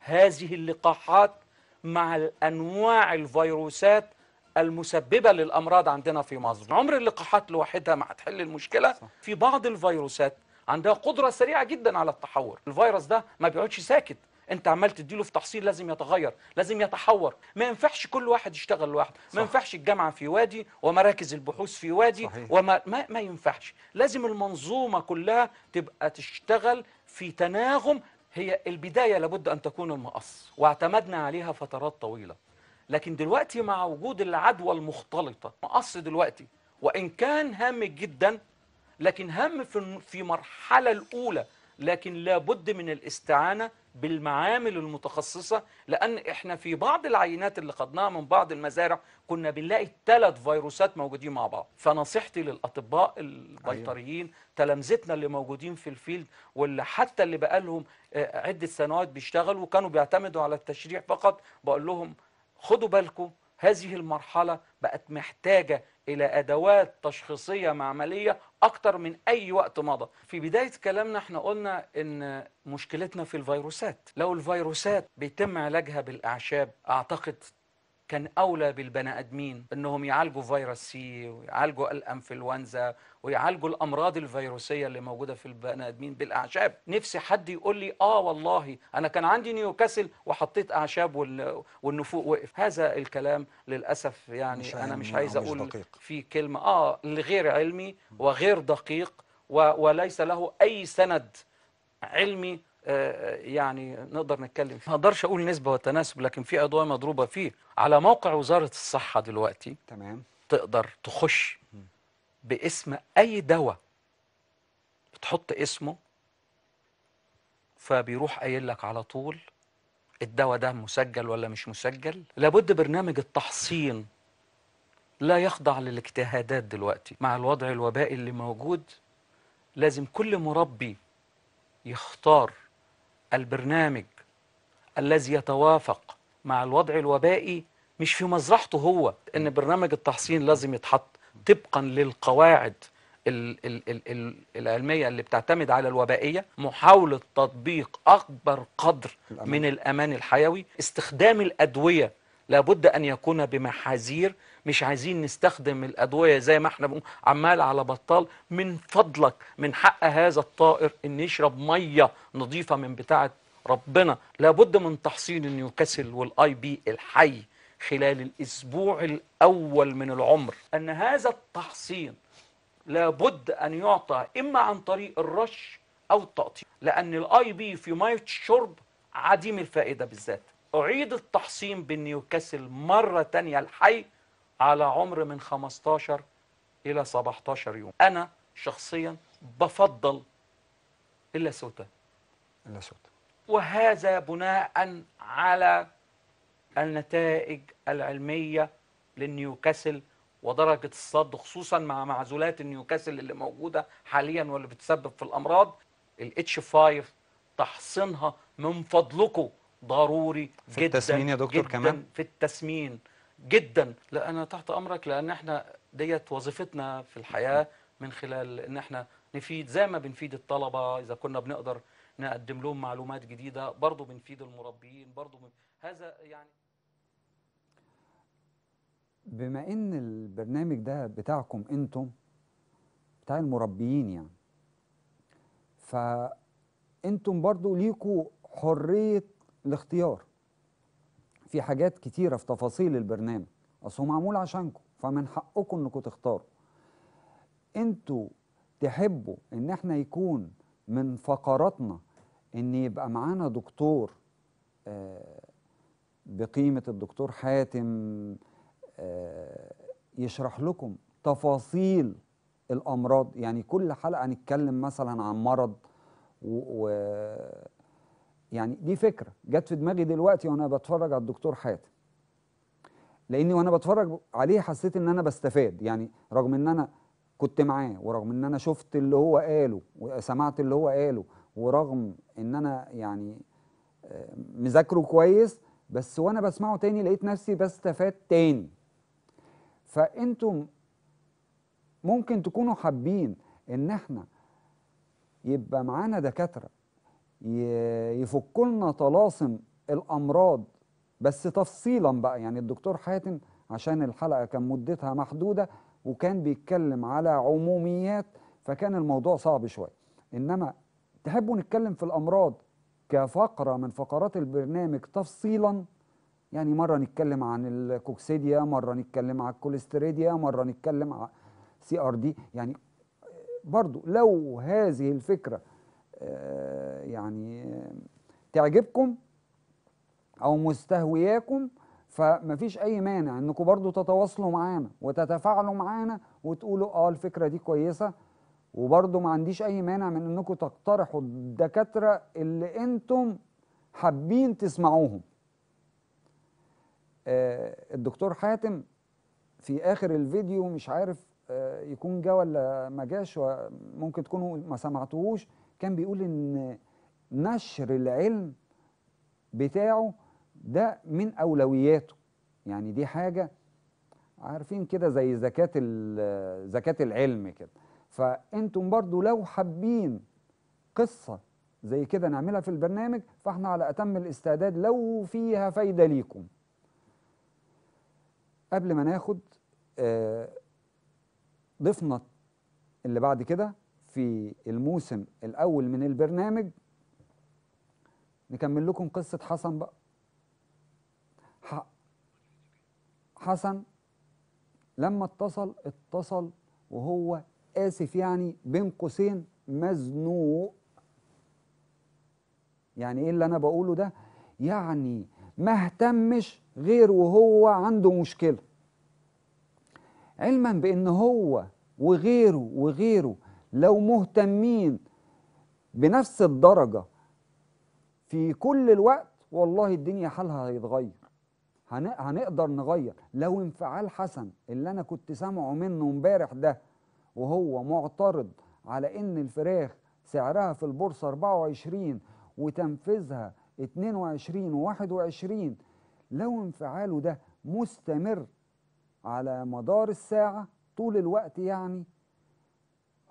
هذه اللقاحات مع الانواع الفيروسات المسببة للأمراض عندنا في مصر عمر اللقاحات لوحدها ما هتحل المشكلة صح. في بعض الفيروسات عندها قدرة سريعة جدا على التحور الفيروس ده ما بيقعدش ساكت انت عمال تديله في تحصيل لازم يتغير لازم يتحور ما ينفعش كل واحد يشتغل لوحده ما ينفعش الجامعه في وادي ومراكز البحوث في وادي صحيح. وما ما, ما ينفعش لازم المنظومه كلها تبقى تشتغل في تناغم هي البداية لابد أن تكون المقص واعتمدنا عليها فترات طويلة لكن دلوقتي مع وجود العدوى المختلطة مقص دلوقتي وإن كان هام جدا لكن هام في, المرحلة الأولى لكن لابد من الاستعانة بالمعامل المتخصصة لأن إحنا في بعض العينات اللي خدناها من بعض المزارع كنا بنلاقي ثلاث فيروسات موجودين مع بعض فنصيحتي للأطباء البيطريين أيوة. تلامذتنا اللي موجودين في الفيلد واللي حتى اللي بقالهم آه، عدة سنوات بيشتغلوا وكانوا بيعتمدوا على التشريح فقط بقول لهم خدوا بالكم هذه المرحلة بقت محتاجة إلى أدوات تشخيصية معملية أكتر من أي وقت مضى في بداية كلامنا احنا قلنا إن مشكلتنا في الفيروسات لو الفيروسات بيتم علاجها بالأعشاب أعتقد كان اولى بالبني ادمين انهم يعالجوا فيروس سي ويعالجوا الانفلونزا ويعالجوا الامراض الفيروسيه اللي موجوده في البني ادمين بالاعشاب نفسي حد يقول لي اه والله انا كان عندي نيوكاسل وحطيت اعشاب والنفوق وقف هذا الكلام للاسف يعني مش انا مش عايز اقول دقيق. في كلمه اه غير علمي وغير دقيق وليس له اي سند علمي آه، آه، يعني نقدر نتكلم فيه ما اقدرش اقول نسبه وتناسب لكن في ادويه مضروبه فيه على موقع وزاره الصحه دلوقتي تمام تقدر تخش باسم اي دواء بتحط اسمه فبيروح قايل لك على طول الدواء ده مسجل ولا مش مسجل لابد برنامج التحصين لا يخضع للاجتهادات دلوقتي مع الوضع الوبائي اللي موجود لازم كل مربي يختار البرنامج الذي يتوافق مع الوضع الوبائي مش في مزرعته هو ان برنامج التحصين لازم يتحط طبقا للقواعد الـ الـ الـ العلميه اللي بتعتمد على الوبائيه محاوله تطبيق اكبر قدر من الامان الحيوي استخدام الادويه لابد أن يكون بمحاذير مش عايزين نستخدم الأدوية زي ما احنا بنقول عمال على بطال من فضلك من حق هذا الطائر أن يشرب مية نظيفة من بتاعة ربنا لابد من تحصين النيوكاسل والاي بي الحي خلال الأسبوع الأول من العمر أن هذا التحصين لابد أن يعطى إما عن طريق الرش أو التقطيع لأن الاي بي في مية الشرب عديم الفائدة بالذات أعيد التحصين بالنيوكاسل مرة تانية الحي على عمر من 15 إلى 17 يوم أنا شخصيا بفضل اللاسوتا اللاسوتا وهذا بناء على النتائج العلمية للنيوكاسل ودرجة الصد خصوصا مع معزولات النيوكاسل اللي موجودة حاليا واللي بتسبب في الأمراض الـ h 5 تحصينها من فضلكم ضروري في جدا التسمين يا دكتور جداً كمان في التسمين جدا لا انا تحت امرك لان احنا ديت وظيفتنا في الحياه من خلال ان احنا نفيد زي ما بنفيد الطلبه اذا كنا بنقدر نقدم لهم معلومات جديده برضه بنفيد المربيين برضه من... هذا يعني بما ان البرنامج ده بتاعكم انتم بتاع المربيين يعني فانتم برضه ليكوا حريه الاختيار في حاجات كتيرة في تفاصيل البرنامج اصل هو معمول عشانكم فمن حقكم انكم تختاروا انتوا تحبوا ان احنا يكون من فقراتنا ان يبقى معانا دكتور آه، بقيمة الدكتور حاتم آه، يشرح لكم تفاصيل الأمراض يعني كل حلقة هنتكلم مثلا عن مرض و... يعني دي فكرة جت في دماغي دلوقتي وأنا بتفرج على الدكتور حاتم لأني وأنا بتفرج عليه حسيت إن أنا بستفاد يعني رغم إن أنا كنت معاه ورغم إن أنا شفت اللي هو قاله وسمعت اللي هو قاله ورغم إن أنا يعني آه، مذاكره كويس بس وأنا بسمعه تاني لقيت نفسي بستفاد تاني فأنتم ممكن تكونوا حابين إن إحنا يبقى معانا دكاتره يفك لنا طلاسم الامراض بس تفصيلا بقى يعني الدكتور حاتم عشان الحلقه كان مدتها محدوده وكان بيتكلم على عموميات فكان الموضوع صعب شويه انما تحبوا نتكلم في الامراض كفقره من فقرات البرنامج تفصيلا يعني مره نتكلم عن الكوكسيديا مره نتكلم عن الكوليستريديا مره نتكلم عن سي ار دي يعني برضو لو هذه الفكره آه، يعني تعجبكم او مستهوياكم فمفيش اي مانع انكم برضو تتواصلوا معانا وتتفاعلوا معانا وتقولوا اه الفكره دي كويسه وبرضو ما عنديش اي مانع من انكم تقترحوا الدكاتره اللي انتم حابين تسمعوهم آه، الدكتور حاتم في اخر الفيديو مش عارف آه، يكون جه ولا ما جاش ممكن تكونوا ما سمعتوهوش كان بيقول ان نشر العلم بتاعه ده من اولوياته يعني دي حاجه عارفين كده زي زكاه زكاه العلم كده فانتم برضو لو حابين قصه زي كده نعملها في البرنامج فاحنا على اتم الاستعداد لو فيها فايده ليكم قبل ما ناخد آه، ضفنا اللي بعد كده في الموسم الأول من البرنامج نكمل لكم قصة حسن بقى حسن لما اتصل اتصل وهو آسف يعني بين قوسين مزنوق يعني ايه اللي انا بقوله ده يعني ما اهتمش غير وهو عنده مشكله علما بان هو وغيره وغيره لو مهتمين بنفس الدرجة في كل الوقت والله الدنيا حالها هيتغير هنقدر نغير لو انفعال حسن اللي انا كنت سامعه منه امبارح ده وهو معترض على ان الفراخ سعرها في البورصة 24 وتنفيذها 22 و21 لو انفعاله ده مستمر على مدار الساعة طول الوقت يعني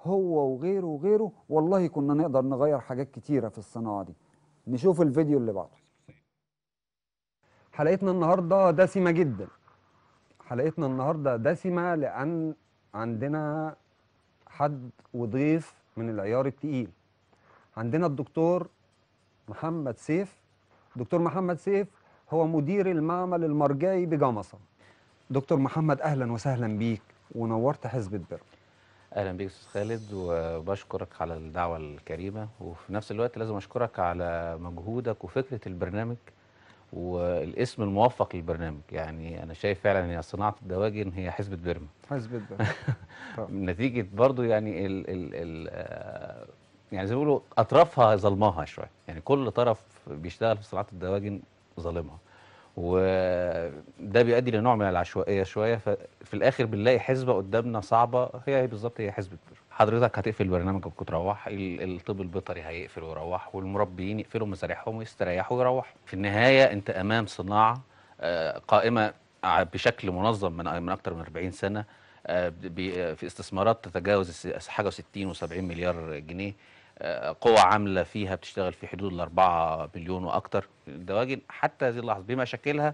هو وغيره وغيره والله كنا نقدر نغير حاجات كتيرة في الصناعة دي نشوف الفيديو اللي بعده حلقتنا النهاردة دسمة جدا حلقتنا النهاردة دسمة لأن عندنا حد وضيف من العيار التقيل عندنا الدكتور محمد سيف دكتور محمد سيف هو مدير المعمل المرجعي بجمصة دكتور محمد أهلا وسهلا بيك ونورت حزب البر اهلا بيك استاذ خالد وبشكرك على الدعوه الكريمه وفي نفس الوقت لازم اشكرك على مجهودك وفكره البرنامج والاسم الموفق للبرنامج يعني انا شايف فعلا ان صناعه الدواجن هي حزبه بيرما حزبه بيرما نتيجه برضو يعني ال ال ال آه، يعني زي ما بيقولوا اطرافها ظلمها شويه يعني كل طرف بيشتغل في صناعه الدواجن ظالمها وده بيؤدي لنوع من العشوائيه شويه ففي الاخر بنلاقي حسبه قدامنا صعبه هي بالظبط هي حسبه حضرتك هتقفل برنامجك وتروح الطب البيطري هيقفل ويروح والمربيين يقفلوا مسارحهم ويستريحوا ويروحوا في النهايه انت امام صناعه آه، قائمه بشكل منظم من من اكثر من 40 سنه آه، في استثمارات تتجاوز حاجه 60 و70 مليار جنيه قوى عامله فيها بتشتغل في حدود الأربعة مليون واكثر الدواجن حتى هذه اللحظه بما شكلها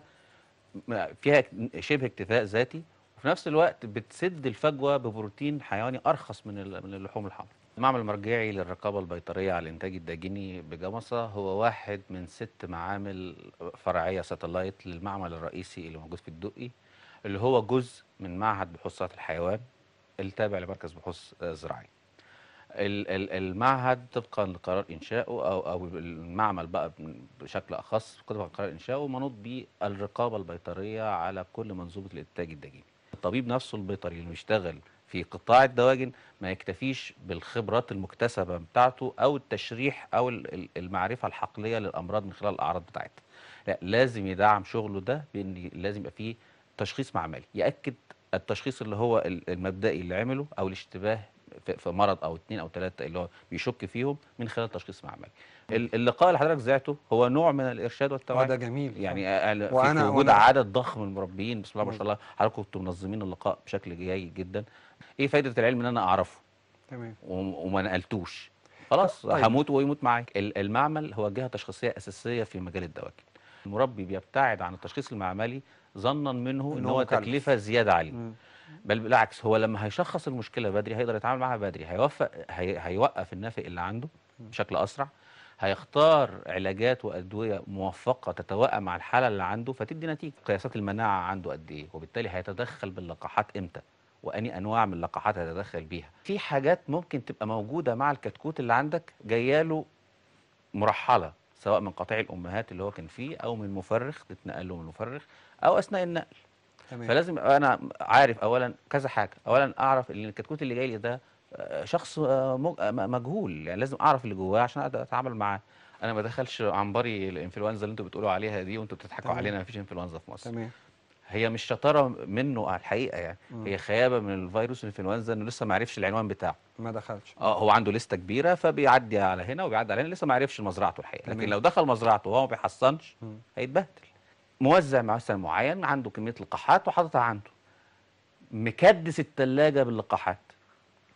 فيها شبه اكتفاء ذاتي وفي نفس الوقت بتسد الفجوه ببروتين حيواني ارخص من من اللحوم الحمراء. المعمل المرجعي للرقابه البيطريه على الانتاج الداجني بجمصه هو واحد من ست معامل فرعيه ساتلايت للمعمل الرئيسي اللي موجود في الدقي اللي هو جزء من معهد بحوثات الحيوان التابع لمركز بحوث آه، زراعي. المعهد طبقا لقرار انشائه او او المعمل بقى بشكل اخص طبقا لقرار انشائه منوط بالرقابه البيطريه على كل منظومه الانتاج الدجيني. الطبيب نفسه البيطري اللي بيشتغل في قطاع الدواجن ما يكتفيش بالخبرات المكتسبه بتاعته او التشريح او المعرفه الحقليه للامراض من خلال الاعراض بتاعتها. لا لازم يدعم شغله ده بان لازم يبقى فيه تشخيص معملي ياكد التشخيص اللي هو المبدئي اللي عمله او الاشتباه في مرض او اثنين او ثلاثه اللي هو بيشك فيهم من خلال تشخيص معملي. اللقاء اللي حضرتك ذاعته هو نوع من الارشاد والتوعيه. ده جميل. يعني اه. وأنا في وجود وأنا... عدد ضخم من المربيين بسم الله ما شاء الله حضراتكم كنتوا منظمين اللقاء بشكل جيد جدا. ايه فائده العلم ان انا اعرفه؟ تمام وما نقلتوش. خلاص طيب. هموت ويموت معاك. المعمل هو جهه تشخيصيه اساسيه في مجال الدواجن. المربي بيبتعد عن التشخيص المعملي ظنا منه ان هو تكلفه زياده عليه. بل بالعكس هو لما هيشخص المشكله بدري هيقدر يتعامل معها بدري هيوفق هي هيوقف النافق اللي عنده بشكل اسرع هيختار علاجات وادويه موفقه تتوائم مع الحاله اللي عنده فتدي نتيجه قياسات المناعه عنده قد ايه وبالتالي هيتدخل باللقاحات امتى واني انواع من اللقاحات هيتدخل بيها في حاجات ممكن تبقى موجوده مع الكتكوت اللي عندك جياله مرحله سواء من قطيع الامهات اللي هو كان فيه او من مفرخ تتنقل له من مفرخ او اثناء النقل تمام. فلازم انا عارف اولا كذا حاجه اولا اعرف ان الكتكوت اللي جاي لي ده آه، شخص آه، آه، مجهول يعني لازم اعرف اللي جواه عشان اقدر اتعامل معاه انا ما دخلش عنبري الانفلونزا اللي انتوا بتقولوا عليها دي وانتوا بتضحكوا علينا ما فيش انفلونزا في مصر تمام هي مش شطاره منه على الحقيقه يعني مم. هي خيابه من الفيروس الانفلونزا انه لسه ما عرفش العنوان بتاعه ما دخلش اه هو عنده لسته كبيره فبيعدي على هنا وبيعدي على هنا لسه ما عرفش مزرعته الحقيقه تمام. لكن لو دخل مزرعته وهو ما بيحصنش هيتبهدل موزع مثلا معين عنده كميه لقاحات وحاططها عنده مكدس الثلاجه باللقاحات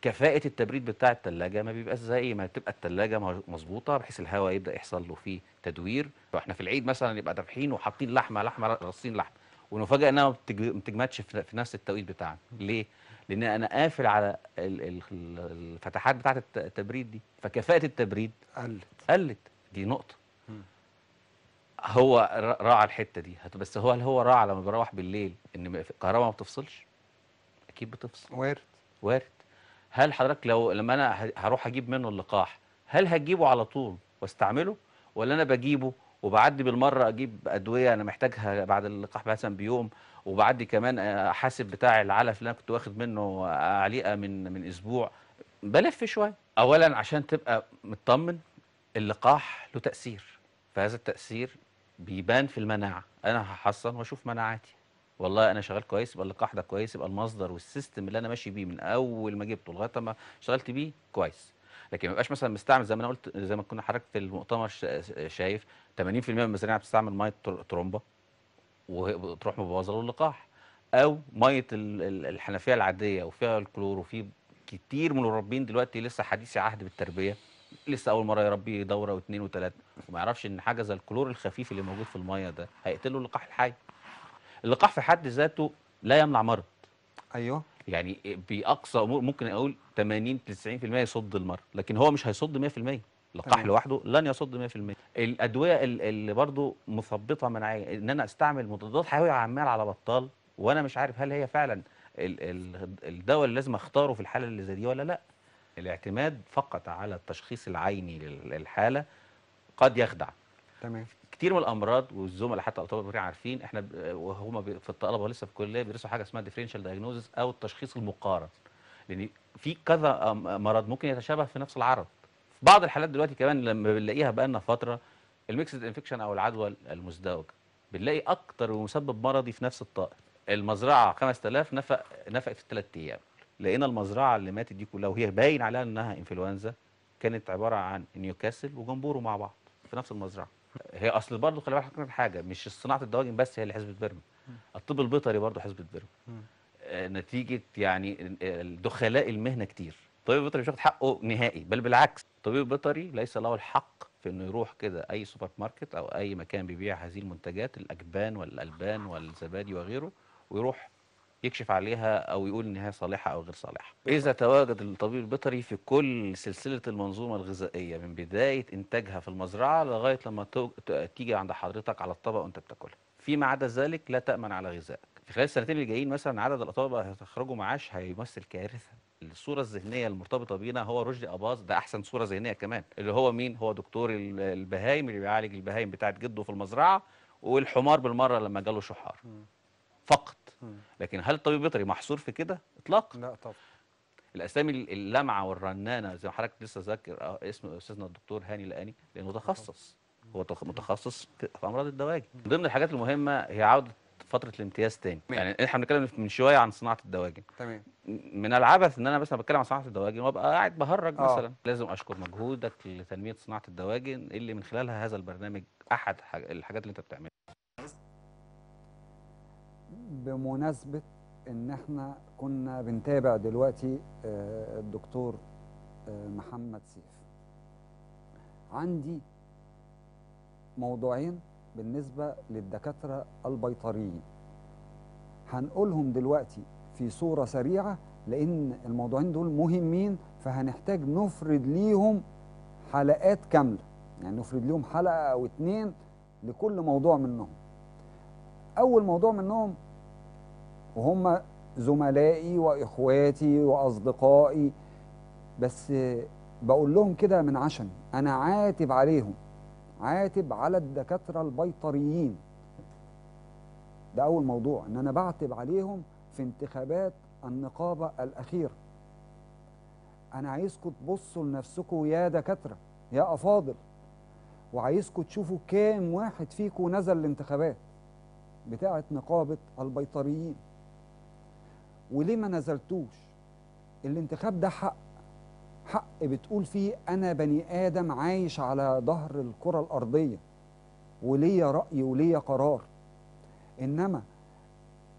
كفاءه التبريد بتاع التلاجه ما بيبقاش زي ما تبقى التلاجه مظبوطه بحيث الهواء يبدا يحصل له فيه تدوير فاحنا في العيد مثلا نبقى دابحين وحاطين لحمه لحمه راصين لحمه ونفاجئ انها ما بتجمدش في نفس التوقيت بتاعنا ليه لان انا قافل على الفتحات بتاعه التبريد دي فكفاءه التبريد قلت قلت دي نقطه هو راعى الحته دي بس هو هل هو راعى لما بيروح بالليل ان الكهرباء ما بتفصلش؟ اكيد بتفصل وارد وارد هل حضرتك لو لما انا هروح اجيب منه اللقاح هل هجيبه على طول واستعمله ولا انا بجيبه وبعدي بالمره اجيب ادويه انا محتاجها بعد اللقاح مثلا بيوم وبعدي كمان احاسب بتاع العلف اللي انا كنت واخد منه عليقه من من اسبوع بلف شويه اولا عشان تبقى مطمن اللقاح له تاثير فهذا التاثير بيبان في المناعه انا هحصن واشوف مناعتي والله انا شغال كويس يبقى اللقاح ده كويس يبقى المصدر والسيستم اللي انا ماشي بيه من اول ما جبته لغايه ما اشتغلت بيه كويس لكن ما يبقاش مثلا مستعمل زي ما انا قلت زي ما كنا حضرتك في المؤتمر شايف 80% من المزارع بتستعمل ميه ترومبه وتروح مبوظه له اللقاح او ميه الحنفيه العاديه وفيها الكلور وفي كتير من المربين دلوقتي لسه حديثي عهد بالتربيه لسه اول مره يربي دوره واثنين وثلاثه وما يعرفش ان حاجه زي الكلور الخفيف اللي موجود في الميه ده هيقتله اللقاح الحي اللقاح في حد ذاته لا يمنع مرض ايوه يعني باقصى امور ممكن اقول 80 90% يصد المرض لكن هو مش هيصد 100% اللقاح لوحده لن يصد 100% الادويه اللي برضو مثبطه مناعيه ان انا استعمل مضادات حيويه عمال على بطال وانا مش عارف هل هي فعلا الدواء اللي لازم اختاره في الحاله اللي زي دي ولا لا الاعتماد فقط على التشخيص العيني للحاله قد يخدع تمام كتير من الامراض والزملاء حتى الاطباء عارفين احنا وهما في الطلبه لسه في الكليه بيدرسوا حاجه اسمها ديفرنشال دايجنوزس او التشخيص المقارن لان يعني في كذا مرض ممكن يتشابه في نفس العرض في بعض الحالات دلوقتي كمان لما بنلاقيها بقى لنا فتره الميكسد انفكشن او العدوى المزدوجه بنلاقي اكتر مسبب مرضي في نفس الطائر المزرعه 5000 نفق نفقت في ثلاث ايام لقينا المزرعه اللي ماتت دي كلها وهي باين عليها انها انفلونزا كانت عباره عن نيوكاسل وجمبورو مع بعض في نفس المزرعه هي اصل برضه خلي بالك حاجه مش صناعه الدواجن بس هي اللي حسبت بيرما الطب البيطري برضه حسبت بيرما آه، نتيجه يعني دخلاء المهنه كتير الطبيب البيطري مش واخد حقه نهائي بل بالعكس الطبيب البيطري ليس له الحق في انه يروح كده اي سوبر ماركت او اي مكان بيبيع هذه المنتجات الاجبان والالبان والزبادي وغيره ويروح يكشف عليها أو يقول إن هي صالحة أو غير صالحة إذا تواجد الطبيب البيطري في كل سلسلة المنظومة الغذائية من بداية إنتاجها في المزرعة لغاية لما تيجي عند حضرتك على الطبق وأنت بتاكلها فيما عدا ذلك لا تأمن على غذائك في خلال السنتين اللي جايين مثلا عدد الاطباء اللي هيخرجوا معاش هيمثل كارثه الصوره الذهنيه المرتبطه بينا هو رشدي اباظ ده احسن صوره ذهنيه كمان اللي هو مين هو دكتور البهايم اللي بيعالج البهايم بتاعت جده في المزرعه والحمار بالمره لما جاله شحار فقط لكن هل الطبيب البيطري محصور في كده اطلاقا لا طبعا الاسامي اللامعه والرنانه زي ما حضرتك لسه ذاكر آه، اسم استاذنا الدكتور هاني لقاني لانه متخصص هو متخصص في امراض الدواجن من ضمن الحاجات المهمه هي عوده فتره الامتياز تاني يعني احنا بنتكلم من شويه عن صناعه الدواجن تمام من العبث ان انا مثلا بتكلم عن صناعه الدواجن وابقى قاعد بهرج أوه. مثلا لازم اشكر مجهودك لتنميه صناعه الدواجن اللي من خلالها هذا البرنامج احد الحاجات اللي انت بتعملها بمناسبة ان احنا كنا بنتابع دلوقتي آه، الدكتور آه، محمد سيف عندي موضوعين بالنسبة للدكاترة البيطريين هنقولهم دلوقتي في صورة سريعة لأن الموضوعين دول مهمين فهنحتاج نفرد ليهم حلقات كاملة يعني نفرد ليهم حلقة أو اتنين لكل موضوع منهم أول موضوع منهم وهم زملائي واخواتي واصدقائي بس بقول لهم كده من عشمي انا عاتب عليهم عاتب على الدكاتره البيطريين ده اول موضوع ان انا بعتب عليهم في انتخابات النقابه الاخيره انا عايزكم تبصوا لنفسكم يا دكاتره يا افاضل وعايزكم تشوفوا كام واحد فيكم نزل الانتخابات بتاعه نقابه البيطريين وليه ما نزلتوش الانتخاب ده حق حق بتقول فيه انا بني ادم عايش على ظهر الكره الارضيه وليا راي وليا قرار انما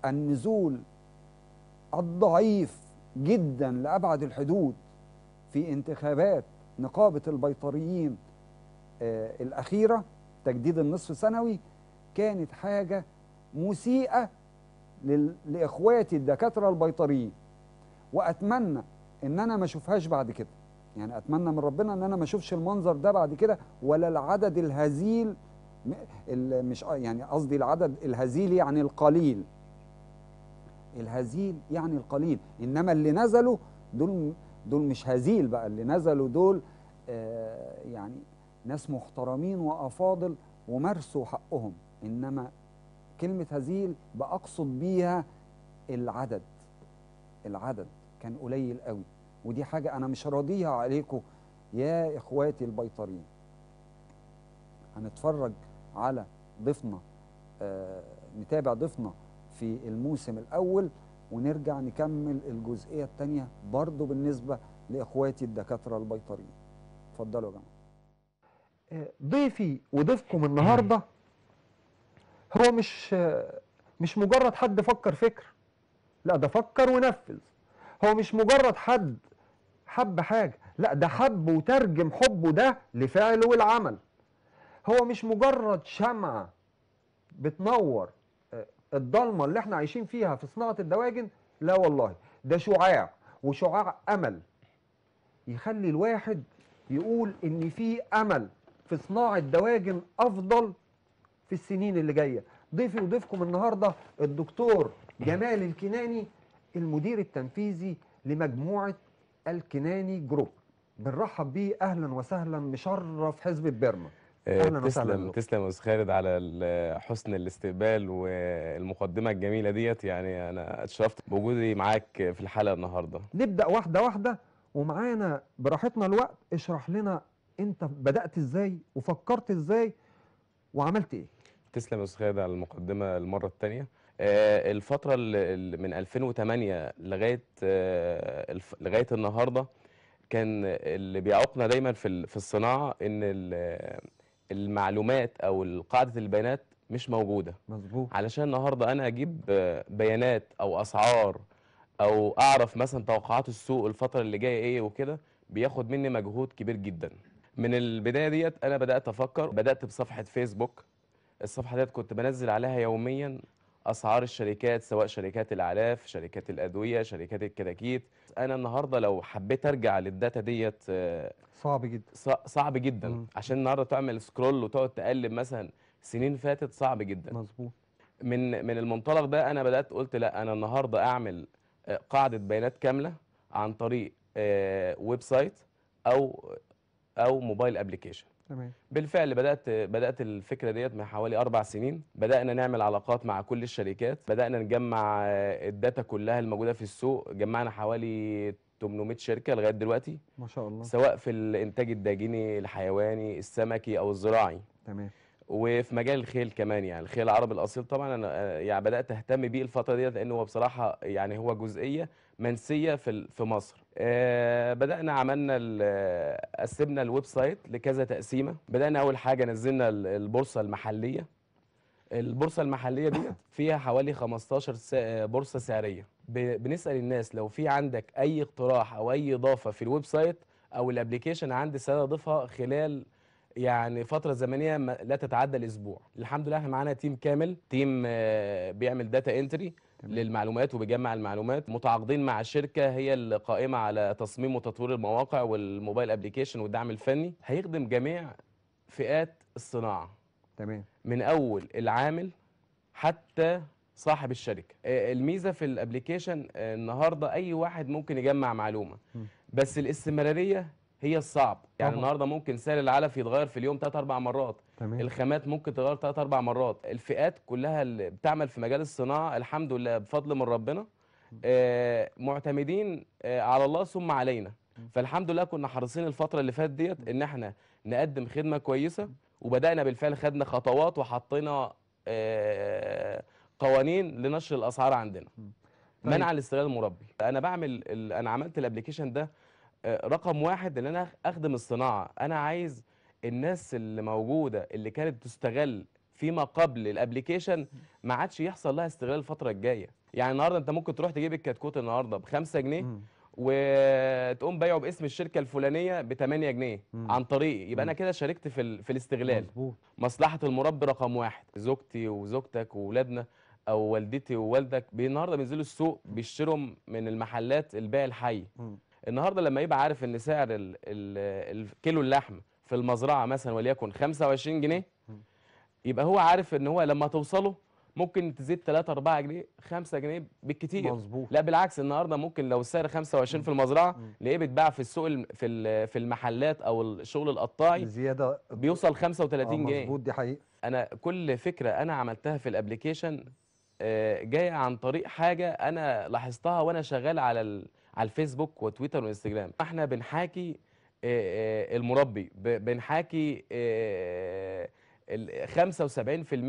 النزول الضعيف جدا لابعد الحدود في انتخابات نقابه البيطريين آه الاخيره تجديد النصف سنوي كانت حاجه مسيئه لاخواتي الدكاتره البيطريين واتمنى ان انا ما اشوفهاش بعد كده يعني اتمنى من ربنا ان انا ما اشوفش المنظر ده بعد كده ولا العدد الهزيل مش آه، يعني قصدي العدد الهزيل يعني القليل الهزيل يعني القليل انما اللي نزلوا دول دول مش هزيل بقى اللي نزلوا دول آه يعني ناس محترمين وافاضل ومارسوا حقهم انما كلمة هزيل بأقصد بيها العدد العدد كان قليل قوي ودي حاجة أنا مش راضيها عليكم يا إخواتي البيطريين هنتفرج على ضيفنا آه نتابع ضيفنا في الموسم الأول ونرجع نكمل الجزئية الثانية برضو بالنسبة لإخواتي الدكاترة البيطريين اتفضلوا يا جماعة آه، ضيفي وضيفكم النهارده هو مش مش مجرد حد فكر فكر لا ده فكر ونفذ هو مش مجرد حد حب حاجه لا ده حب وترجم حبه ده لفعل والعمل هو مش مجرد شمعة بتنور آه، الضلمة اللي احنا عايشين فيها في صناعة الدواجن لا والله ده شعاع وشعاع أمل يخلي الواحد يقول إن في أمل في صناعة دواجن أفضل في السنين اللي جايه ضيفي وضيفكم النهارده الدكتور جمال الكناني المدير التنفيذي لمجموعه الكناني جروب بنرحب بيه اهلا وسهلا مشرف حزب بيرما آه، أهلاً تسلم تسلم يا استاذ خالد على حسن الاستقبال والمقدمه الجميله ديت يعني انا اتشرفت بوجودي معاك في الحلقه النهارده نبدا واحده واحده ومعانا براحتنا الوقت اشرح لنا انت بدات ازاي وفكرت ازاي وعملت ايه تسلم استاذ على المقدمه المره الثانيه آه، الفتره اللي من 2008 لغايه آه، لغايه النهارده كان اللي بيعوقنا دايما في في الصناعه ان المعلومات او قاعده البيانات مش موجوده مظبوط علشان النهارده انا اجيب آه، بيانات او اسعار او اعرف مثلا توقعات السوق الفتره اللي جايه ايه وكده بياخد مني مجهود كبير جدا من البدايه ديت انا بدات افكر بدات بصفحه فيسبوك الصفحه ديت كنت بنزل عليها يوميا اسعار الشركات سواء شركات الاعلاف شركات الادويه شركات الكتاكيت انا النهارده لو حبيت ارجع للداتا ديت آه، صعب جدا صعب جدا مم. عشان النهارده تعمل سكرول وتقعد تقلب مثلا سنين فاتت صعب جدا مظبوط من من المنطلق ده انا بدات قلت لا انا النهارده اعمل آه، قاعده بيانات كامله عن طريق ويب آه، سايت او او موبايل ابلكيشن تمام بالفعل بدات بدات الفكره ديت من حوالي اربع سنين بدانا نعمل علاقات مع كل الشركات بدانا نجمع الداتا كلها الموجوده في السوق جمعنا حوالي 800 شركه لغايه دلوقتي ما شاء الله سواء في الانتاج الداجيني الحيواني السمكي او الزراعي تمام وفي مجال الخيل كمان يعني الخيل العربي الاصيل طبعا انا آه، يعني بدات اهتم بيه الفتره ديت لان هو بصراحه يعني هو جزئيه منسيه في في مصر آه، بدانا عملنا آه، قسمنا الويب سايت لكذا تقسيمه بدانا اول حاجه نزلنا البورصه المحليه البورصه المحليه ديت فيها حوالي 15 بورصه سعريه بنسال الناس لو في عندك اي اقتراح او اي اضافه في الويب سايت او الابلكيشن عندي سنه اضيفها خلال يعني فتره زمنيه لا تتعدى الاسبوع الحمد لله احنا معانا تيم كامل تيم آه، بيعمل داتا انتري للمعلومات وبيجمع المعلومات متعاقدين مع شركه هي اللي قائمه على تصميم وتطوير المواقع والموبايل ابلكيشن والدعم الفني هيخدم جميع فئات الصناعه تمام من اول العامل حتى صاحب الشركه آه، الميزه في الابلكيشن آه، النهارده اي واحد ممكن يجمع معلومه بس الاستمراريه هي الصعب يعني طبعا. النهارده ممكن سعر العلف يتغير في اليوم 3 4 مرات تمام. الخامات ممكن تتغير 3 4 مرات الفئات كلها اللي بتعمل في مجال الصناعه الحمد لله بفضل من ربنا آه معتمدين آه على الله ثم علينا فالحمد لله كنا حريصين الفتره اللي فاتت ديت ان احنا نقدم خدمه كويسه وبدانا بالفعل خدنا خطوات وحطينا آه قوانين لنشر الاسعار عندنا منع طيب. الاستغلال المربي انا بعمل انا عملت الابلكيشن ده آه، رقم واحد ان انا اخدم الصناعه انا عايز الناس اللي موجوده اللي كانت تستغل فيما قبل الابلكيشن ما عادش يحصل لها استغلال الفتره الجايه يعني النهارده انت ممكن تروح تجيب الكتكوت النهارده ب 5 جنيه وتقوم بايعه باسم الشركه الفلانيه ب 8 جنيه مم. عن طريقي يبقى مم. انا كده شاركت في ال... في الاستغلال مزبوط. مصلحه المربي رقم واحد زوجتي وزوجتك واولادنا او والدتي ووالدك النهارده بينزلوا السوق بيشتروا من المحلات البيع الحي مم. النهارده لما يبقى عارف ان سعر الـ الـ الكيلو اللحم في المزرعه مثلا وليكن 25 جنيه يبقى هو عارف ان هو لما توصله ممكن تزيد 3 4 جنيه 5 جنيه بالكتير مظبوط لا بالعكس النهارده ممكن لو السعر 25 في المزرعه ليه بيتباع في السوق في في المحلات او الشغل القطاعي زياده بيوصل 35 آه، جنيه مظبوط دي حقيقه انا كل فكره انا عملتها في الابلكيشن آه، جايه عن طريق حاجه انا لاحظتها وانا شغال على على الفيسبوك وتويتر وانستجرام احنا بنحاكي آه، آه، المربي بنحاكي 75%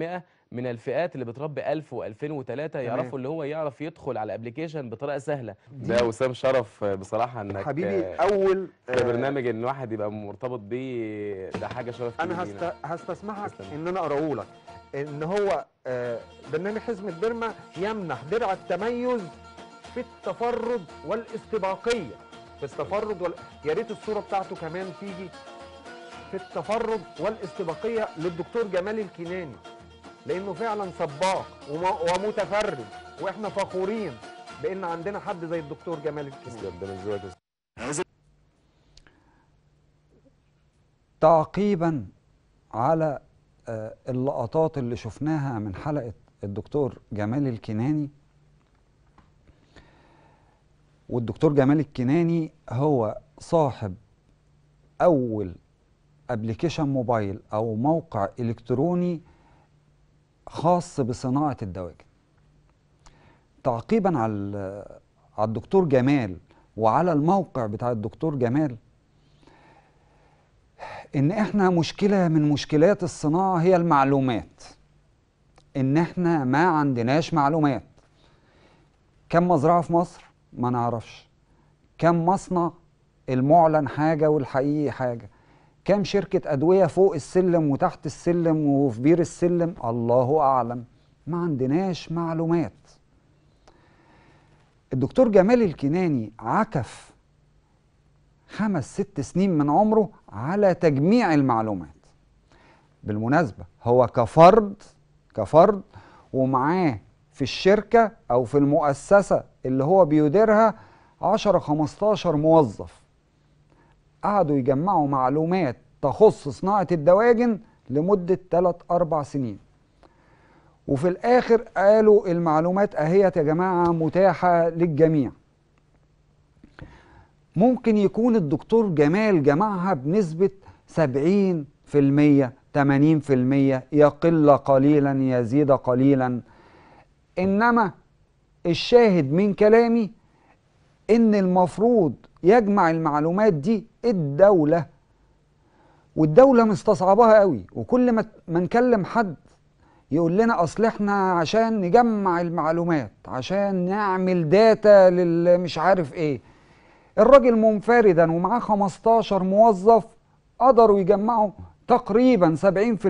آه، من الفئات اللي بتربي 1000 و2003 يعرفوا اللي هو يعرف يدخل على الابلكيشن بطريقه سهله ده وسام شرف بصراحه انك حبيبي اول في برنامج ان الواحد يبقى مرتبط بيه ده حاجه شرف انا هست... هستسمحك ان انا اقراه لك ان هو برنامج حزمه بيرما يمنح درع التميز في التفرد والاستباقيه في التفرد وال... يا ريت الصوره بتاعته كمان تيجي في التفرد والاستباقيه للدكتور جمال الكناني لانه فعلا سباق ومتفرد واحنا فخورين بان عندنا حد زي الدكتور جمال الكناني تعقيبا على آه، اللقطات اللي شفناها من حلقه الدكتور جمال الكناني والدكتور جمال الكناني هو صاحب اول ابلكيشن موبايل او موقع الكتروني خاص بصناعه الدواجن تعقيبا على على الدكتور جمال وعلى الموقع بتاع الدكتور جمال ان احنا مشكله من مشكلات الصناعه هي المعلومات ان احنا ما عندناش معلومات كم مزرعه في مصر ما نعرفش كم مصنع المعلن حاجه والحقيقي حاجه كم شركه ادويه فوق السلم وتحت السلم وفي بير السلم الله اعلم ما عندناش معلومات الدكتور جمال الكناني عكف خمس ست سنين من عمره على تجميع المعلومات بالمناسبة هو كفرد كفرد ومعاه في الشركة أو في المؤسسة اللي هو بيديرها 10 15 موظف قعدوا يجمعوا معلومات تخص صناعة الدواجن لمدة 3 4 سنين وفي الآخر قالوا المعلومات أهيت يا جماعة متاحة للجميع ممكن يكون الدكتور جمال جمعها بنسبة 70% 80% يقل قليلا يزيد قليلا إنما الشاهد من كلامي إن المفروض يجمع المعلومات دي الدولة والدولة مستصعباها قوي وكل ما نكلم حد يقول لنا اصل احنا عشان نجمع المعلومات عشان نعمل داتا للمش عارف ايه الراجل منفردا ومعاه 15 موظف قدروا يجمعوا تقريبا 70%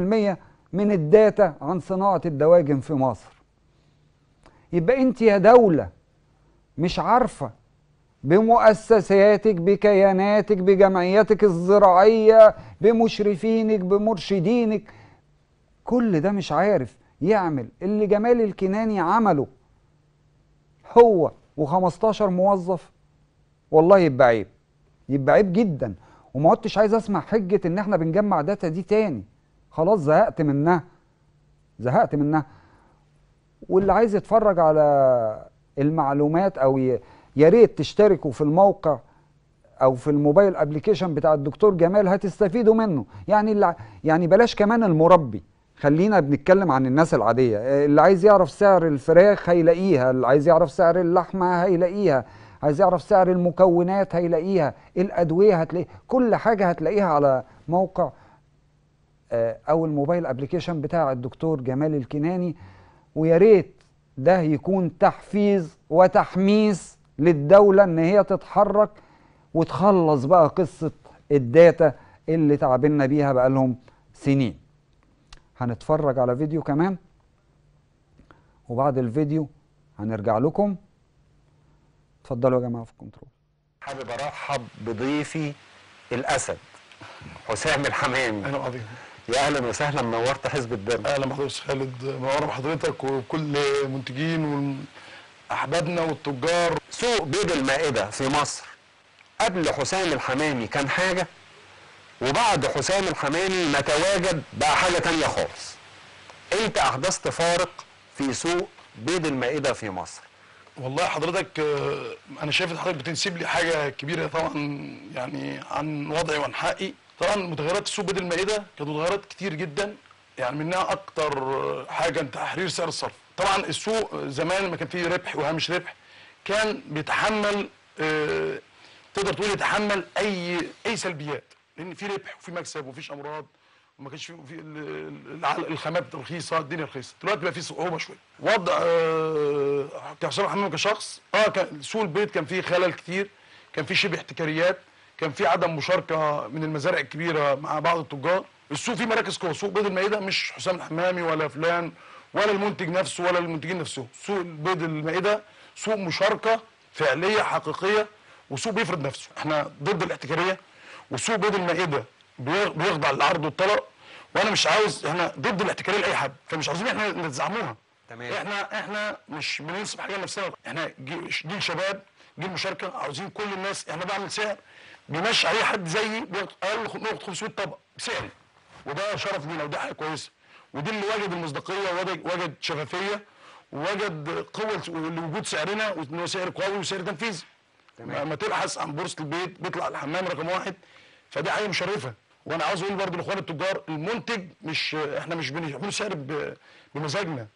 من الداتا عن صناعة الدواجن في مصر يبقى انت يا دولة مش عارفة بمؤسساتك بكياناتك بجمعياتك الزراعية بمشرفينك بمرشدينك كل ده مش عارف يعمل اللي جمال الكناني عمله هو و15 موظف والله يبقى عيب يبقى عيب جدا وما عدتش عايز اسمع حجه ان احنا بنجمع داتا دي تاني خلاص زهقت منها زهقت منها واللي عايز يتفرج على المعلومات او يا ريت تشتركوا في الموقع او في الموبايل ابلكيشن بتاع الدكتور جمال هتستفيدوا منه يعني اللي يعني بلاش كمان المربي خلينا بنتكلم عن الناس العاديه اللي عايز يعرف سعر الفراخ هيلاقيها اللي عايز يعرف سعر اللحمه هيلاقيها عايز يعرف سعر المكونات هيلاقيها الادويه هتلاقيها كل حاجه هتلاقيها على موقع آه، او الموبايل ابلكيشن بتاع الدكتور جمال الكناني ويا ريت ده يكون تحفيز وتحميس للدولة ان هي تتحرك وتخلص بقى قصة الداتا اللي تعبنا بيها بقالهم سنين هنتفرج على فيديو كمان وبعد الفيديو هنرجع لكم اتفضلوا يا جماعة في الكنترول حابب ارحب بضيفي الاسد حسام الحمامي يا اهلا وسهلا منورت حزب الدم اهلا بحضرتك خالد منور بحضرتك وكل منتجين واحبابنا والتجار سوق بيض المائده في مصر قبل حسام الحمامي كان حاجه وبعد حسام الحمامي ما تواجد بقى حاجه ثانيه خالص انت احدثت فارق في سوق بيض المائده في مصر والله حضرتك انا شايف حضرتك بتنسب لي حاجه كبيره طبعا يعني عن وضعي وعن حقي طبعا متغيرات السوق بدل المائده كانت متغيرات كتير جدا يعني منها اكتر حاجه تحرير سعر الصرف طبعا السوق زمان ما كان فيه ربح وهامش ربح كان بيتحمل آه تقدر تقول يتحمل اي اي سلبيات لان في ربح وفي مكسب ومفيش امراض وما كانش في, الخامات رخيصه الدنيا رخيصه دلوقتي بقى في صعوبه شويه وضع آه كحسام حمام كشخص اه كان سوق البيض كان فيه خلل كتير كان فيه شبه احتكاريات كان في عدم مشاركه من المزارع الكبيره مع بعض التجار السوق فيه مراكز قوه سوق بيض المائده مش حسام الحمامي ولا فلان ولا المنتج نفسه ولا المنتجين نفسهم سوق بيض المائده سوق مشاركه فعليه حقيقيه وسوق بيفرض نفسه احنا ضد الاحتكاريه وسوق بيض المائده بيخضع للعرض والطلب وانا مش عاوز احنا ضد الاحتكاريه لاي حد فمش عاوزين احنا نزعموها تمام احنا احنا مش بننسب حاجه لنفسنا احنا جيل شباب جيل مشاركه عاوزين كل الناس احنا بعمل سعر بيمشي اي حد زيي اقل له 500 طبق بسعري وده شرف لينا وده حاجه كويسه ودي اللي وجد المصداقيه وجد شفافيه وجد قوه لوجود سعرنا وان سعر قوي وسعر تنفيذي تمام لما تبحث عن بورصه البيت بيطلع الحمام رقم واحد فدي حاجه مشرفه وانا عاوز اقول برضه لاخوان التجار المنتج مش احنا مش بنقول سعر بمزاجنا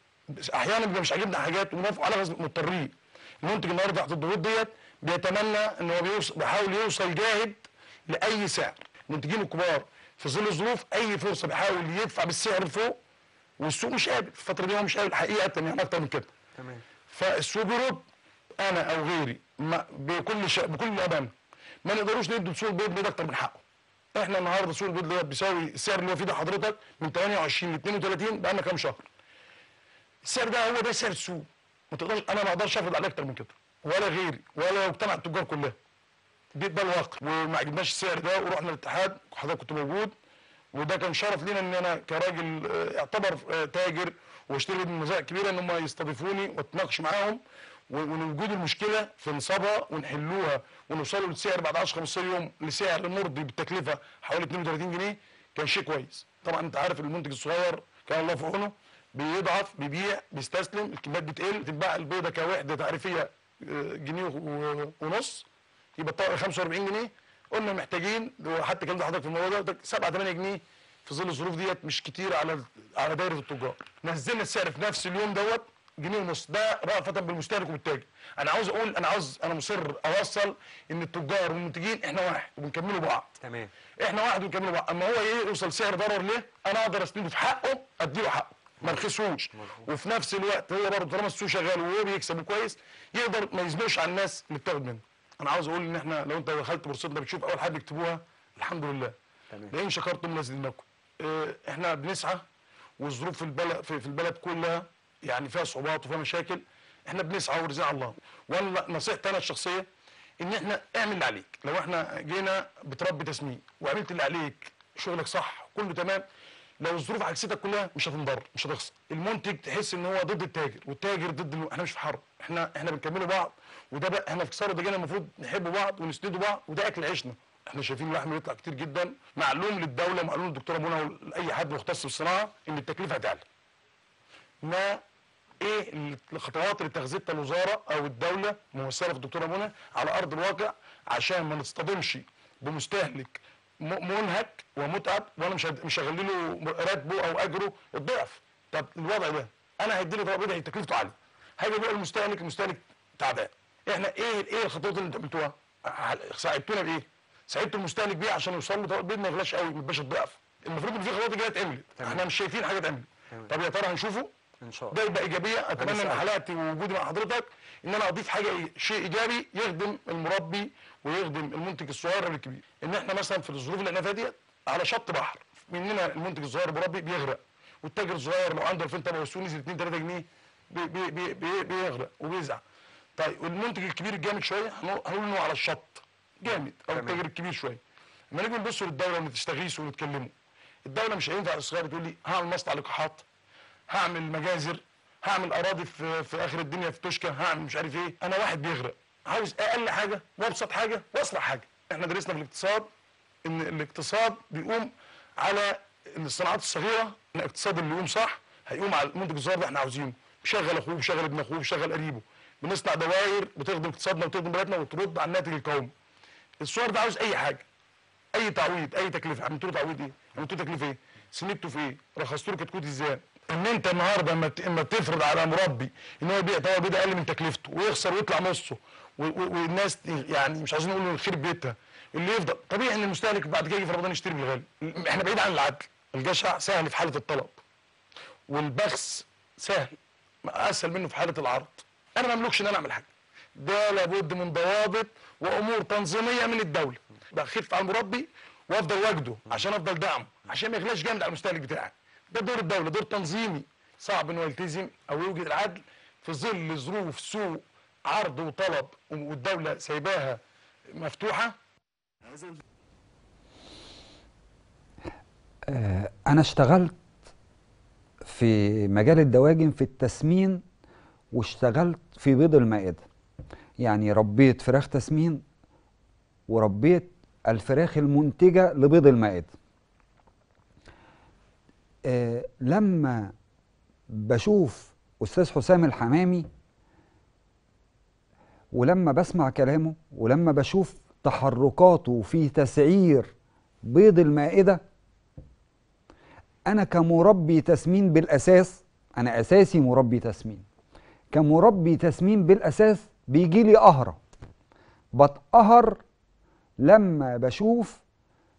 احيانا بيبقى مش عاجبنا حاجات ونوافق عليها مضطرين المنتج النهارده تحت الضغوط ديت بيتمنى ان هو بيوصل بيحاول يوصل جاهد لاي سعر المنتجين الكبار في ظل الظروف اي فرصه بيحاول يدفع بالسعر فوق والسوق مش قابل في الفتره دي هو مش قابل حقيقه يعني اكتر من كده تمام فالسوق بيرد انا او غيري ما بكل شا... بكل امانه ما نقدروش ندي سوق البيض ده اكتر من حقه احنا النهارده سوق البيض ده بيساوي السعر اللي هو فيه ده حضرتك من 28 ل 32 بقى لنا كام شهر السعر ده هو ده سعر السوق ما تقدرش انا ما اقدرش افرض عليه اكتر من كده ولا غيري ولا مجتمع التجار كلها دي ده الواقع وما عجبناش السعر ده ورحنا الاتحاد وحضرتك كنت موجود وده كان شرف لينا ان انا كراجل اعتبر آه، آه، تاجر واشتري من مزايا كبيره ان هم يستضيفوني واتناقش معاهم ونوجد المشكله في نصابها ونحلوها ونوصلوا للسعر بعد 10 15 يوم لسعر مرضي بالتكلفه حوالي 32 جنيه كان شيء كويس طبعا انت عارف المنتج الصغير كان الله في عونه بيضعف بيبيع بيستسلم الكميات بتقل تتباع البيضه كوحده تعريفيه جنيه ونص يبقى 45 جنيه قلنا محتاجين حتى الكلام ده حضرتك في الموضوع ده 7 8 جنيه في ظل الظروف ديت مش كتير على على دايره التجار نزلنا السعر في نفس اليوم دوت جنيه ونص ده رأفة بالمستهلك والتاجر انا عاوز اقول انا عاوز انا مصر اوصل ان التجار والمنتجين احنا واحد وبنكملوا بعض تمام احنا واحد وبنكملوا بعض اما هو ايه يوصل سعر ضرر ليه انا اقدر اسنده في حقه اديله حقه ما رخصوش وفي نفس الوقت هو برضه طالما السوق شغال وهو بيكسب كويس يقدر ما يزنوش على الناس اللي بتاخد منه انا عاوز اقول ان احنا لو انت دخلت بورصتنا بتشوف اول حاجه بيكتبوها الحمد لله لان شكرتم لزدناكم آه، احنا بنسعى والظروف في البلد في البلد كلها يعني فيها صعوبات وفيها مشاكل احنا بنسعى ورزاع الله وانا نصيحتي انا الشخصيه ان احنا اعمل اللي عليك لو احنا جينا بتربي تسميم وعملت اللي عليك شغلك صح كله تمام لو الظروف عكستك كلها مش هتنضر مش هتخسر المنتج تحس ان هو ضد التاجر والتاجر ضد الم... احنا مش في حرب احنا احنا بنكملوا بعض وده بقى احنا في خساره ده جينا المفروض نحب بعض ونسندوا بعض وده اكل عيشنا احنا شايفين اللحم بيطلع كتير جدا معلوم للدوله معلوم للدكتوره منى ولاي حد مختص بالصناعه ان التكلفه هتعلى ما ايه الخطوات اللي اتخذتها الوزاره او الدوله ممثله في الدكتوره منى على ارض الواقع عشان ما نصطدمش بمستهلك منهك ومتعب وانا مش مشغل له راتبه او اجره الضعف طب الوضع ده انا هيديني طلب بدعي ايه؟ تكلفته عاليه هاجي بقى المستهلك المستهلك تعبان احنا ايه ايه الخطوات اللي انت عملتوها؟ ساعدتونا بايه؟ ساعدتوا المستهلك بيه عشان يوصل له طلب ما يغلاش قوي ما يبقاش الضعف المفروض ان في خطوات جايه اتعملت احنا مش شايفين حاجه اتعملت طب يا ترى هنشوفه ان شاء الله ده يبقى ايجابيه اتمنى ان حلقتي ووجودي مع حضرتك ان انا اضيف حاجه شيء ايجابي يخدم المربي ويخدم المنتج الصغير والكبير الكبير ان احنا مثلا في الظروف اللي احنا فيها ديت على شط بحر مننا المنتج الصغير بربي بيغرق والتاجر الصغير لو عنده 2000 طبق والسوق نزل 2 3 جنيه بي بي بي بي بيغرق وبيزعل طيب والمنتج الكبير الجامد شويه هنقول انه على الشط جامد او التاجر الكبير شويه لما نيجي نبص للدوله ونستغيثوا ونتكلموا الدوله مش هينفع الصغير تقول لي هعمل مصنع لقاحات هعمل مجازر هعمل اراضي في, في اخر الدنيا في توشكا هعمل مش عارف ايه انا واحد بيغرق عاوز اقل حاجه وابسط حاجه واصلح حاجه احنا درسنا في الاقتصاد ان الاقتصاد بيقوم على الصناعات الصغيره الاقتصاد اللي يقوم صح هيقوم على المنتج الصغير اللي احنا عاوزينه بيشغل اخوه بيشغل ابن اخوه بيشغل قريبه بنصنع دوائر بتخدم اقتصادنا وتخدم بلدنا وترد على الناتج القومي الصور ده عاوز اي حاجه اي تعويض اي تكلفه عملتوا له تعويض ايه عملتوا له تكلفة ايه سندته في ايه رخصتوا له كتكوت ازاي ان انت النهارده اما تفرض على مربي ان هو يبيع طبق بيضه اقل من تكلفته ويخسر ويطلع نصه والناس يعني مش عايزين نقول الخير بيتها اللي يفضل طبيعي ان المستهلك بعد كده يجي في رمضان يشتري بالغالي احنا بعيد عن العدل الجشع سهل في حاله الطلب والبخس سهل اسهل منه في حاله العرض انا ما املكش ان انا اعمل حاجه ده لابد من ضوابط وامور تنظيميه من الدوله بخف على المربي وافضل واجده عشان افضل دعمه عشان ما يغلاش جامد على المستهلك بتاعي ده دور الدولة دور تنظيمي صعب انه يلتزم او يوجد العدل في ظل ظروف سوء عرض وطلب والدولة سايباها مفتوحة آه، أنا اشتغلت في مجال الدواجن في التسمين واشتغلت في بيض المائدة يعني ربيت فراخ تسمين وربيت الفراخ المنتجة لبيض المائدة آه لما بشوف أستاذ حسام الحمامي ولما بسمع كلامه ولما بشوف تحركاته في تسعير بيض المائدة أنا كمربي تسمين بالأساس أنا أساسي مربي تسمين كمربي تسمين بالأساس بيجي لي قهرة بتقهر لما بشوف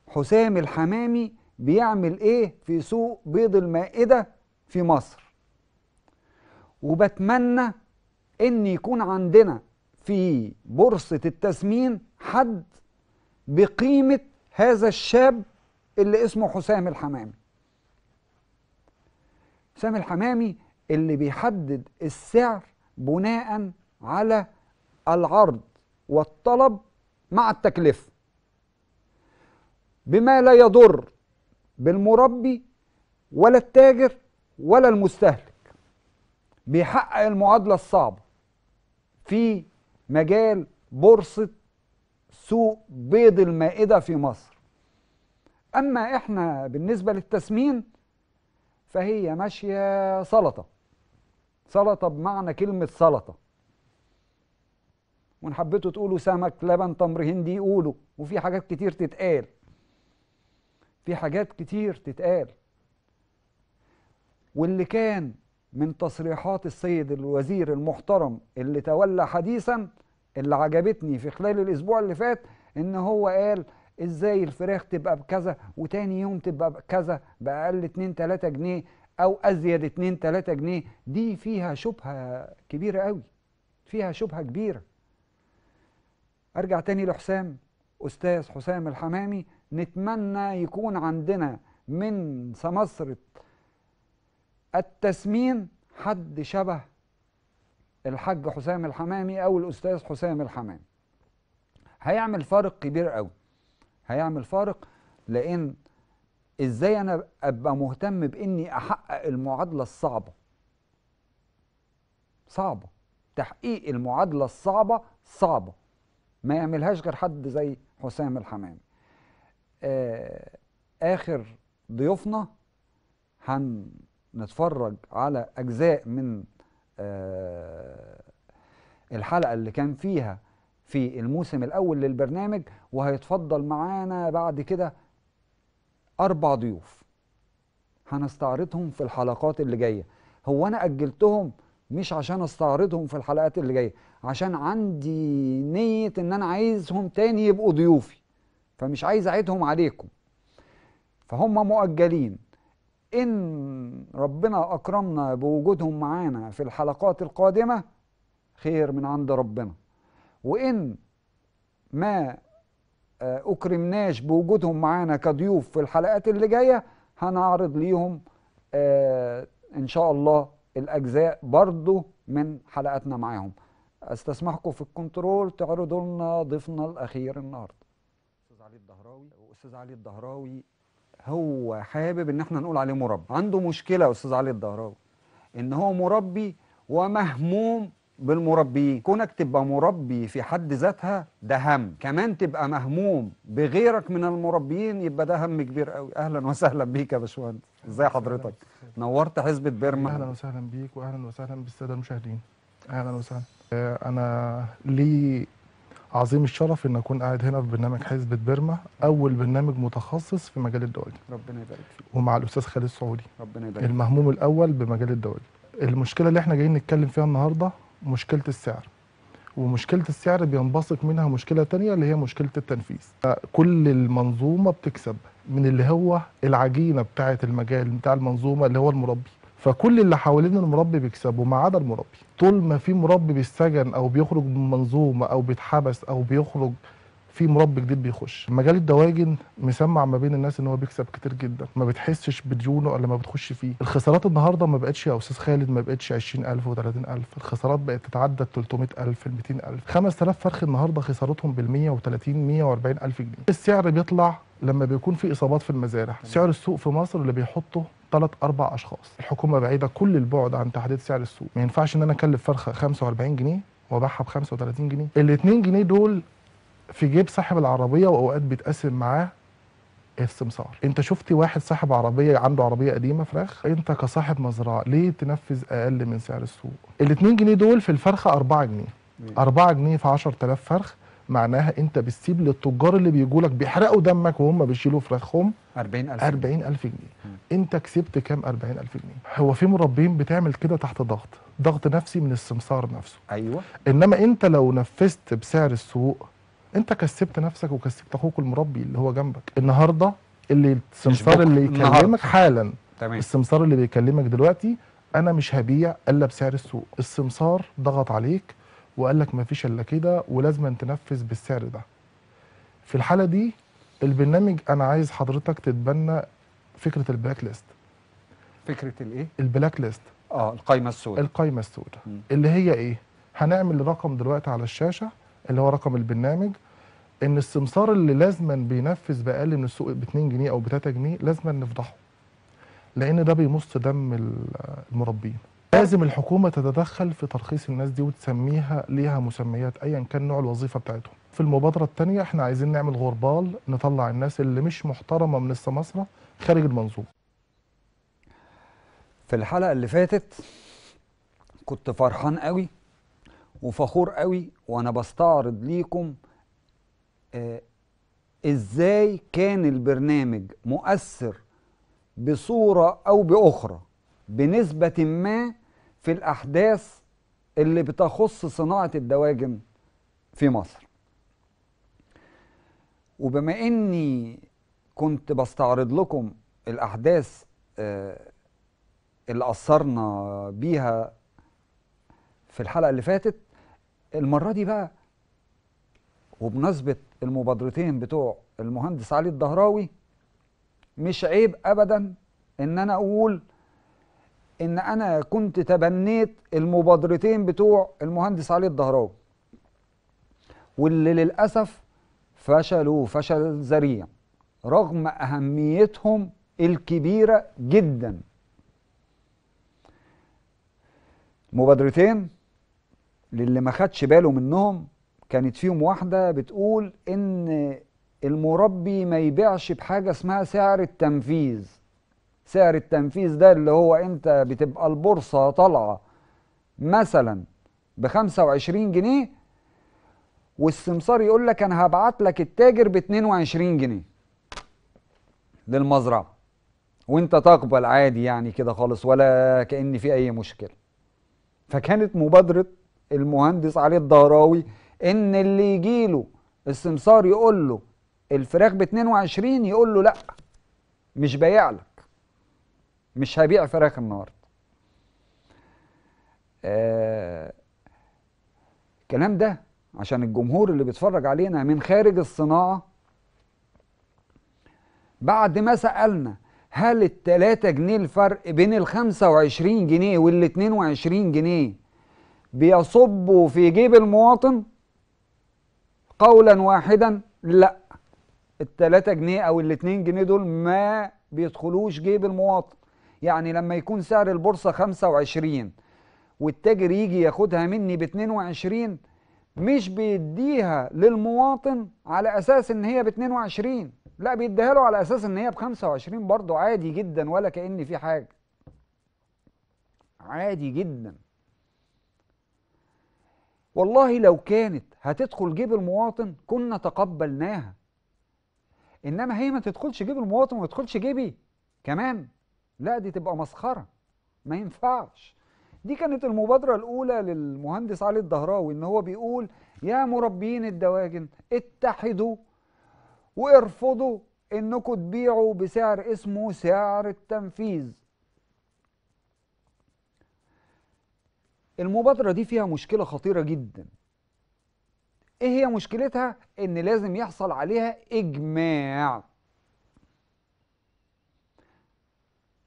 حسام الحمامي بيعمل ايه في سوق بيض المائدة في مصر وبتمنى ان يكون عندنا في بورصة التسمين حد بقيمة هذا الشاب اللي اسمه حسام الحمامي حسام الحمامي اللي بيحدد السعر بناء على العرض والطلب مع التكلفة بما لا يضر بالمربي ولا التاجر ولا المستهلك بيحقق المعادلة الصعبة في مجال بورصة سوق بيض المائدة في مصر أما إحنا بالنسبة للتسمين فهي ماشية سلطة سلطة بمعنى كلمة سلطة وإن حبيتوا تقولوا سمك لبن تمر هندي قولوا وفي حاجات كتير تتقال في حاجات كتير تتقال واللي كان من تصريحات السيد الوزير المحترم اللي تولى حديثا اللي عجبتني في خلال الاسبوع اللي فات ان هو قال ازاي الفراخ تبقى بكذا وتاني يوم تبقى بكذا باقل 2 3 جنيه او ازيد 2 3 جنيه دي فيها شبهه كبيره قوي فيها شبهه كبيره ارجع تاني لحسام استاذ حسام الحمامي نتمنى يكون عندنا من سمسرة التسمين حد شبه الحاج حسام الحمامي أو الأستاذ حسام الحمامي هيعمل فارق كبير قوي هيعمل فارق لأن إزاي أنا أبقى مهتم بإني أحقق المعادلة الصعبة صعبة تحقيق المعادلة الصعبة صعبة ما يعملهاش غير حد زي حسام الحمامي آه، آخر ضيوفنا هنتفرج على أجزاء من آه، الحلقة اللي كان فيها في الموسم الأول للبرنامج وهيتفضل معانا بعد كده أربع ضيوف هنستعرضهم في الحلقات اللي جاية هو أنا أجلتهم مش عشان استعرضهم في الحلقات اللي جاية عشان عندي نية إن أنا عايزهم تاني يبقوا ضيوفي فمش عايز اعيدهم عليكم فهم مؤجلين ان ربنا اكرمنا بوجودهم معانا في الحلقات القادمه خير من عند ربنا وان ما آه، اكرمناش بوجودهم معانا كضيوف في الحلقات اللي جايه هنعرض ليهم آه، ان شاء الله الاجزاء برضو من حلقاتنا معاهم استسمحكم في الكنترول تعرضوا لنا ضيفنا الاخير النهارده علي الدهراوي واستاذ علي الدهراوي هو حابب ان احنا نقول عليه مربي عنده مشكله استاذ علي الدهراوي ان هو مربي ومهموم بالمربيين كونك تبقى مربي في حد ذاتها ده هم كمان تبقى مهموم بغيرك من المربيين يبقى ده هم كبير قوي اهلا وسهلا بيك يا باشمهندس ازي حضرتك نورت حزبة بيرما اهلا وسهلا بيك واهلا وسهلا بالساده المشاهدين اهلا وسهلا آه، انا لي عظيم الشرف ان اكون قاعد هنا في برنامج حزبة بيرما اول برنامج متخصص في مجال الدواجن ربنا يبارك فيك ومع الاستاذ خالد سعودي ربنا يبارك المهموم الاول بمجال الدواجن المشكله اللي احنا جايين نتكلم فيها النهارده مشكله السعر ومشكله السعر بينبثق منها مشكله تانية اللي هي مشكله التنفيذ كل المنظومه بتكسب من اللي هو العجينه بتاعه المجال بتاع المنظومه اللي هو المربي فكل اللي حوالين المربي بيكسبوا ما عدا المربي طول ما في مربي بيستجن او بيخرج من منظومه او بيتحبس او بيخرج في مربي جديد بيخش مجال الدواجن مسمع ما بين الناس ان هو بيكسب كتير جدا ما بتحسش بديونه الا ما بتخش فيه الخسارات النهارده ما بقتش يا استاذ خالد ما بقتش 20000 و30000 الخسارات بقت تتعدى ال 300000 ال 200000 5000 فرخ النهارده خسارتهم بال 130 140000 جنيه السعر بيطلع لما بيكون في اصابات في المزارع سعر السوق في مصر اللي بيحطه ثلاث اربع اشخاص الحكومه بعيده كل البعد عن تحديد سعر السوق ما ينفعش ان انا اكلف فرخه 45 جنيه وابيعها ب 35 جنيه ال 2 جنيه دول في جيب صاحب العربيه واوقات بيتقسم معاه السمسار انت شفت واحد صاحب عربيه عنده عربيه قديمه فراخ انت كصاحب مزرعه ليه تنفذ اقل من سعر السوق ال 2 جنيه دول في الفرخه 4 جنيه 4 جنيه في 10000 فرخ معناها انت بتسيب للتجار اللي بيجوا لك بيحرقوا دمك وهم بيشيلوا فراخهم 40000 40000 جنيه مم. انت كسبت كام 40000 جنيه هو في مربين بتعمل كده تحت ضغط ضغط نفسي من السمسار نفسه ايوه انما انت لو نفذت بسعر السوق انت كسبت نفسك وكسبت اخوك المربي اللي هو جنبك النهارده اللي السمسار اللي يكلمك حالا تمام. السمسار اللي بيكلمك دلوقتي انا مش هبيع الا بسعر السوق السمسار ضغط عليك وقال لك ما فيش الا كده ولازم تنفذ بالسعر ده في الحاله دي البرنامج انا عايز حضرتك تتبنى فكره البلاك ليست فكره الايه البلاك ليست اه القايمه السوداء القايمه السوداء اللي هي ايه هنعمل رقم دلوقتي على الشاشه اللي هو رقم البرنامج ان السمسار اللي لازما بينفذ باقل من السوق ب 2 جنيه او ب 3 جنيه لازما نفضحه لان ده بيمص دم المربين لازم الحكومة تتدخل في ترخيص الناس دي وتسميها ليها مسميات أيا كان نوع الوظيفة بتاعتهم في المبادرة التانية احنا عايزين نعمل غربال نطلع الناس اللي مش محترمة من السماسرة خارج المنظومة في الحلقة اللي فاتت كنت فرحان قوي وفخور قوي وانا بستعرض ليكم آه، ازاي كان البرنامج مؤثر بصورة او باخرى بنسبة ما في الأحداث اللي بتخص صناعة الدواجن في مصر وبما أني كنت بستعرض لكم الأحداث آه، اللي أثرنا بيها في الحلقة اللي فاتت المرة دي بقى وبمناسبة المبادرتين بتوع المهندس علي الدهراوي مش عيب أبدا إن أنا أقول ان انا كنت تبنيت المبادرتين بتوع المهندس علي الدهراوي واللي للاسف فشلوا فشل ذريع رغم اهميتهم الكبيره جدا مبادرتين للي ما خدش باله منهم كانت فيهم واحده بتقول ان المربي ما يبيعش بحاجه اسمها سعر التنفيذ سعر التنفيذ ده اللي هو انت بتبقى البورصة طالعة مثلا ب 25 جنيه والسمسار يقول لك انا هبعت لك التاجر ب 22 جنيه للمزرعة وانت تقبل عادي يعني كده خالص ولا كأن في اي مشكلة فكانت مبادرة المهندس علي الدهراوي ان اللي يجيله السمسار يقول له الفراخ ب 22 يقول له لا مش بيعلك مش هبيع فراخ النهارده. آه، الكلام ده عشان الجمهور اللي بيتفرج علينا من خارج الصناعه بعد ما سالنا هل ال 3 جنيه الفرق بين ال 25 جنيه وال 22 جنيه بيصبوا في جيب المواطن؟ قولا واحدا لا ال 3 جنيه او ال 2 جنيه دول ما بيدخلوش جيب المواطن. يعني لما يكون سعر البورصة 25 والتاجر يجي ياخدها مني ب 22 مش بيديها للمواطن على اساس ان هي ب 22 لا بيديها له على اساس ان هي ب 25 برضه عادي جدا ولا كأن في حاجة عادي جدا والله لو كانت هتدخل جيب المواطن كنا تقبلناها انما هي ما تدخلش جيب المواطن وما تدخلش جيبي كمان لا دي تبقى مسخره ما ينفعش دي كانت المبادرة الأولى للمهندس علي الدهراوي إن هو بيقول يا مربين الدواجن اتحدوا وارفضوا إنكم تبيعوا بسعر اسمه سعر التنفيذ المبادرة دي فيها مشكلة خطيرة جدا إيه هي مشكلتها؟ إن لازم يحصل عليها إجماع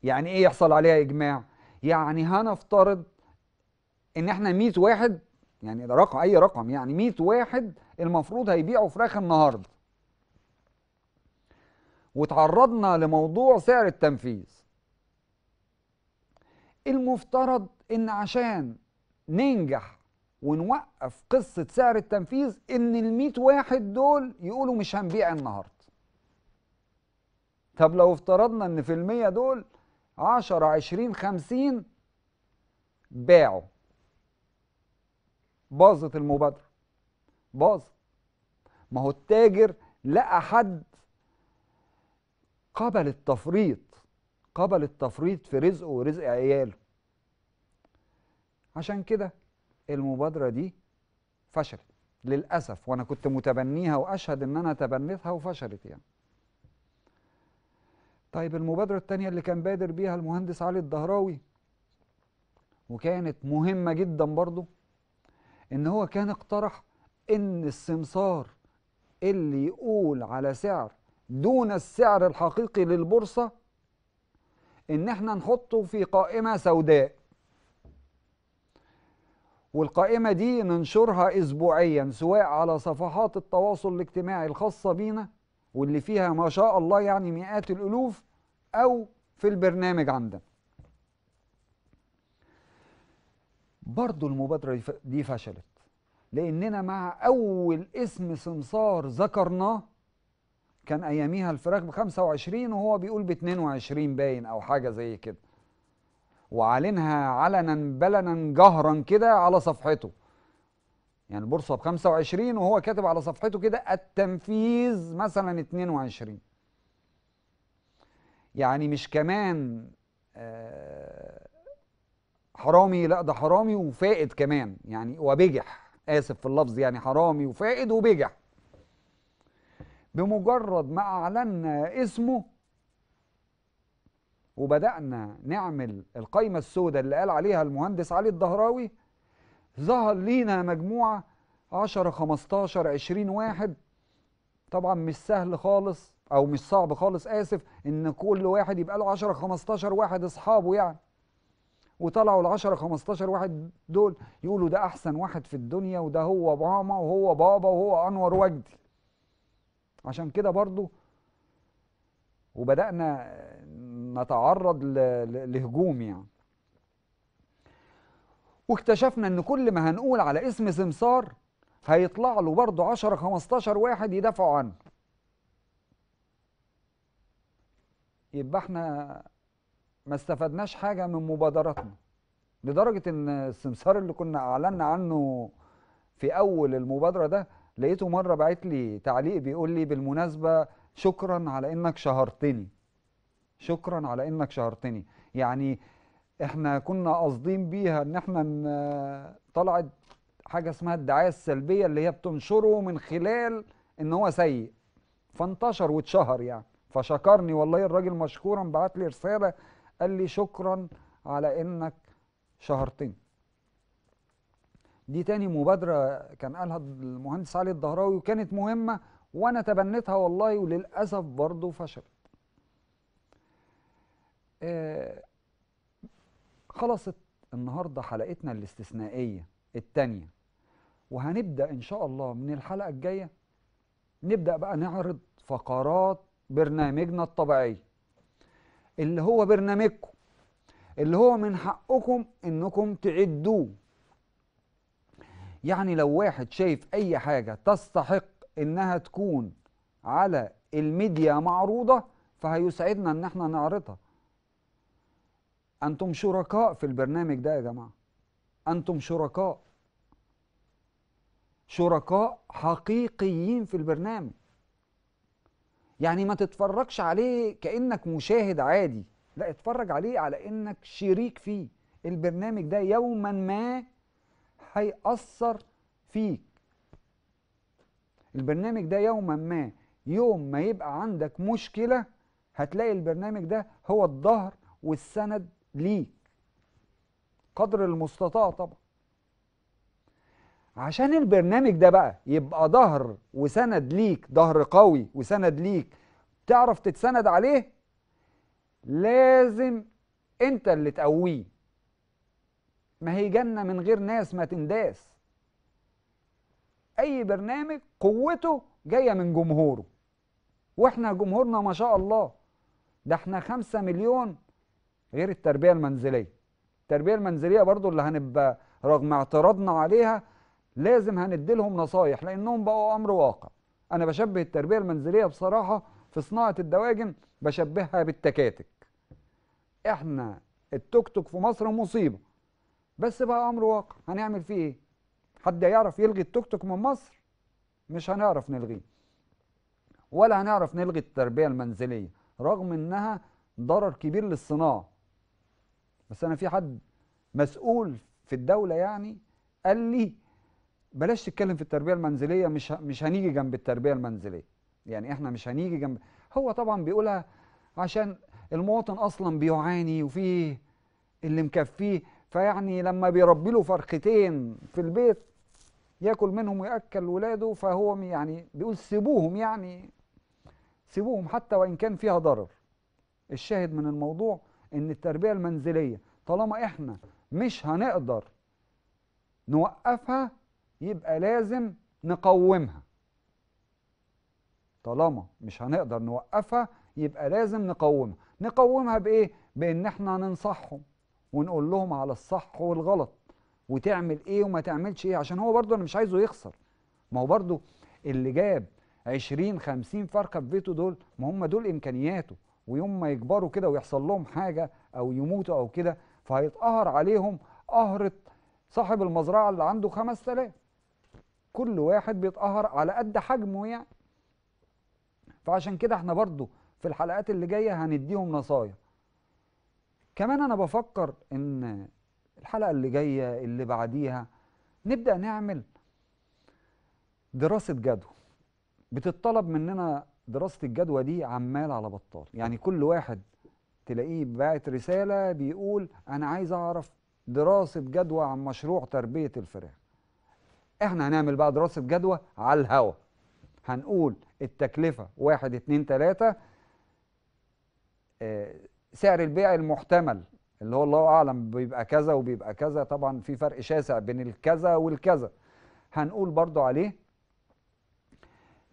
يعني ايه يحصل عليها اجماع يعني هنفترض ان احنا 100 واحد يعني ده رقم اي رقم يعني 100 واحد المفروض هيبيعوا فراخ النهارده وتعرضنا لموضوع سعر التنفيذ المفترض ان عشان ننجح ونوقف قصة سعر التنفيذ ان 100 واحد دول يقولوا مش هنبيع النهاردة طب لو افترضنا ان في 100 دول 10 20 50 باعوا باظت المبادرة باظت ما هو التاجر لقى حد قبل التفريط قبل التفريط في رزقه ورزق عياله عشان كده المبادرة دي فشلت للأسف وأنا كنت متبنيها وأشهد إن أنا تبنيتها وفشلت يعني طيب المبادرة التانية اللي كان بادر بيها المهندس علي الدهراوي وكانت مهمة جدا برضو ان هو كان اقترح ان السمسار اللي يقول على سعر دون السعر الحقيقي للبورصة ان احنا نحطه في قائمة سوداء والقائمة دي ننشرها اسبوعيا سواء على صفحات التواصل الاجتماعي الخاصة بينا واللي فيها ما شاء الله يعني مئات الالوف او في البرنامج عندنا برضو المبادرة دي فشلت لأننا مع أول اسم سمسار ذكرناه كان أياميها الفراخ ب 25 وهو بيقول ب 22 باين أو حاجة زي كده وعلنها علنا بلنا جهرا كده على صفحته يعني البورصه ب 25 وهو كاتب على صفحته كده التنفيذ مثلا 22 يعني مش كمان آه، حرامي لا ده حرامي وفائد كمان يعني وبجح اسف في اللفظ يعني حرامي وفائد وبجح بمجرد ما اعلنا اسمه وبدانا نعمل القايمه السوداء اللي قال عليها المهندس علي الدهراوي ظهر لينا مجموعة 10 15 20 واحد طبعا مش سهل خالص او مش صعب خالص اسف ان كل واحد يبقى له 10 15 واحد اصحابه يعني وطلعوا ال 10 15 واحد دول يقولوا ده احسن واحد في الدنيا وده هو ماما وهو بابا وهو انور وجدي عشان كده برضو وبدانا نتعرض لهجوم يعني واكتشفنا ان كل ما هنقول على اسم سمسار هيطلع له برضه 10 15 واحد يدافعوا عنه يبقى احنا ما استفدناش حاجه من مبادراتنا لدرجه ان السمسار اللي كنا اعلنا عنه في اول المبادره ده لقيته مره بعت لي تعليق بيقول لي بالمناسبه شكرا على انك شهرتني شكرا على انك شهرتني يعني احنا كنا قاصدين بيها ان احنا طلعت حاجه اسمها الدعايه السلبيه اللي هي بتنشره من خلال ان هو سيء فانتشر واتشهر يعني فشكرني والله الراجل مشكورا بعت لي رساله قال لي شكرا على انك شهرتني دي تاني مبادره كان قالها المهندس علي الدهراوي وكانت مهمه وانا تبنيتها والله وللاسف برضه فشلت آه خلصت النهاردة حلقتنا الاستثنائية التانية وهنبدأ إن شاء الله من الحلقة الجاية نبدأ بقى نعرض فقرات برنامجنا الطبيعي اللي هو برنامجكم اللي هو من حقكم إنكم تعدوه يعني لو واحد شايف أي حاجة تستحق إنها تكون على الميديا معروضة فهيسعدنا إن احنا نعرضها انتم شركاء في البرنامج ده يا جماعه انتم شركاء شركاء حقيقيين في البرنامج يعني ما تتفرجش عليه كانك مشاهد عادي لا اتفرج عليه على انك شريك فيه البرنامج ده يوما ما هيأثر فيك البرنامج ده يوما ما يوم ما يبقى عندك مشكلة هتلاقي البرنامج ده هو الظهر والسند ليك قدر المستطاع طبعا عشان البرنامج ده بقى يبقى ظهر وسند ليك ظهر قوي وسند ليك تعرف تتسند عليه لازم انت اللي تقويه ما هي جنة من غير ناس ما تنداس اي برنامج قوته جاية من جمهوره واحنا جمهورنا ما شاء الله ده احنا خمسة مليون غير التربية المنزلية التربية المنزلية برضو اللي هنبقى رغم اعتراضنا عليها لازم هنديلهم نصايح لأنهم بقوا أمر واقع أنا بشبه التربية المنزلية بصراحة في صناعة الدواجن بشبهها بالتكاتك احنا التوك توك في مصر مصيبة بس بقى أمر واقع هنعمل فيه إيه؟ حد يعرف يلغي التوك توك من مصر مش هنعرف نلغيه ولا هنعرف نلغي التربية المنزلية رغم إنها ضرر كبير للصناعة بس انا في حد مسؤول في الدوله يعني قال لي بلاش تتكلم في التربيه المنزليه مش مش هنيجي جنب التربيه المنزليه يعني احنا مش هنيجي جنب هو طبعا بيقولها عشان المواطن اصلا بيعاني وفيه اللي مكفيه فيعني لما بيربي له فرختين في البيت ياكل منهم وياكل ولاده فهو يعني بيقول سيبوهم يعني سيبوهم حتى وان كان فيها ضرر الشاهد من الموضوع ان التربيه المنزليه طالما احنا مش هنقدر نوقفها يبقى لازم نقومها طالما مش هنقدر نوقفها يبقى لازم نقومها نقومها بايه بان احنا ننصحهم ونقول لهم على الصح والغلط وتعمل ايه وما تعملش ايه عشان هو برضه انا مش عايزه يخسر ما هو برضه اللي جاب 20 50 فرقه في بيته دول ما هم دول امكانياته ويوم ما يكبروا كده ويحصل لهم حاجه او يموتوا او كده فهيتقهر عليهم قهره صاحب المزرعه اللي عنده 5000 كل واحد بيتقهر على قد حجمه يعني فعشان كده احنا برضو في الحلقات اللي جايه هنديهم نصايح كمان انا بفكر ان الحلقه اللي جايه اللي بعديها نبدا نعمل دراسه جدوى بتطلب مننا دراسه الجدوى دي عمال على بطال يعني كل واحد تلاقيه باعت رساله بيقول انا عايز اعرف دراسه جدوى عن مشروع تربيه الفراخ احنا هنعمل بقى دراسه جدوى على الهوا هنقول التكلفه واحد اتنين تلاته آه، سعر البيع المحتمل اللي هو الله اعلم بيبقى كذا وبيبقى كذا طبعا في فرق شاسع بين الكذا والكذا هنقول برضو عليه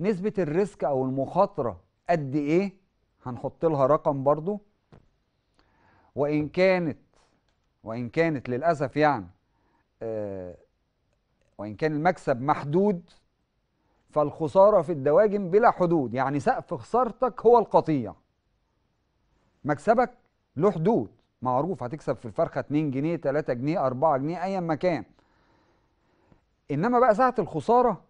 نسبة الريسك أو المخاطرة قد إيه هنحط لها رقم برضو وإن كانت وإن كانت للأسف يعني آه وإن كان المكسب محدود فالخسارة في الدواجن بلا حدود يعني سقف خسارتك هو القطيع مكسبك له حدود معروف هتكسب في الفرخة 2 جنيه 3 جنيه 4 جنيه أيا ما كان إنما بقى ساعة الخسارة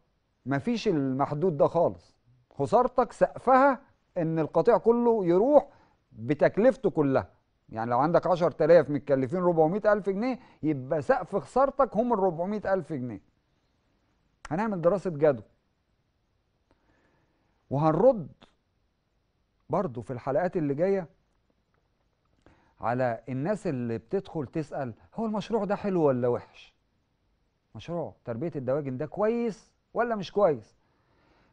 مفيش المحدود ده خالص خسارتك سقفها ان القطيع كله يروح بتكلفته كلها يعني لو عندك 10000 متكلفين 400000 جنيه يبقى سقف خسارتك هم ال 400000 جنيه هنعمل دراسه جدوى وهنرد برضو في الحلقات اللي جايه على الناس اللي بتدخل تسال هو المشروع ده حلو ولا وحش مشروع تربيه الدواجن ده كويس ولا مش كويس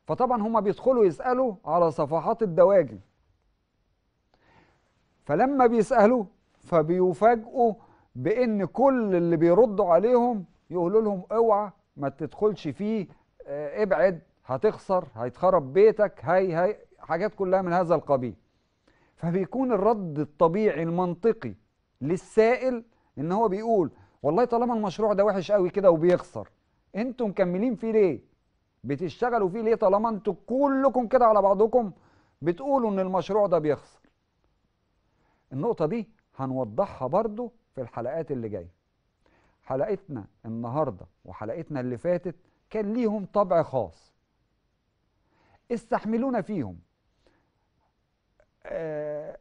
فطبعا هما بيدخلوا يسألوا على صفحات الدواجن فلما بيسألوا فبيفاجئوا بان كل اللي بيردوا عليهم يقولوا لهم اوعى ما تدخلش فيه اه ابعد هتخسر هيتخرب بيتك هاي هاي حاجات كلها من هذا القبيل فبيكون الرد الطبيعي المنطقي للسائل ان هو بيقول والله طالما المشروع ده وحش قوي كده وبيخسر انتوا مكملين فيه ليه بتشتغلوا فيه ليه طالما انتوا كلكم كده على بعضكم بتقولوا ان المشروع ده بيخسر النقطة دي هنوضحها برضو في الحلقات اللي جاية حلقتنا النهاردة وحلقتنا اللي فاتت كان ليهم طبع خاص استحملونا فيهم آه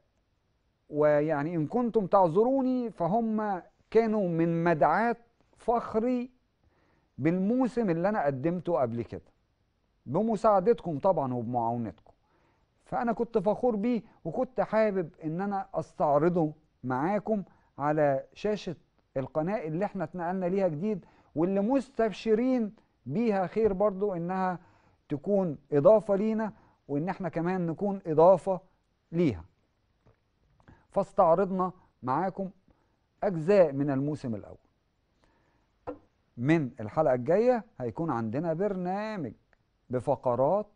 ويعني إن كنتم تعذروني فهم كانوا من مدعاة فخري بالموسم اللي أنا قدمته قبل كده بمساعدتكم طبعا وبمعاونتكم فأنا كنت فخور بيه وكنت حابب إن أنا أستعرضه معاكم على شاشة القناة اللي احنا اتنقلنا ليها جديد واللي مستبشرين بيها خير برضو إنها تكون إضافة لينا وإن احنا كمان نكون إضافة ليها فاستعرضنا معاكم أجزاء من الموسم الأول من الحلقة الجاية هيكون عندنا برنامج بفقرات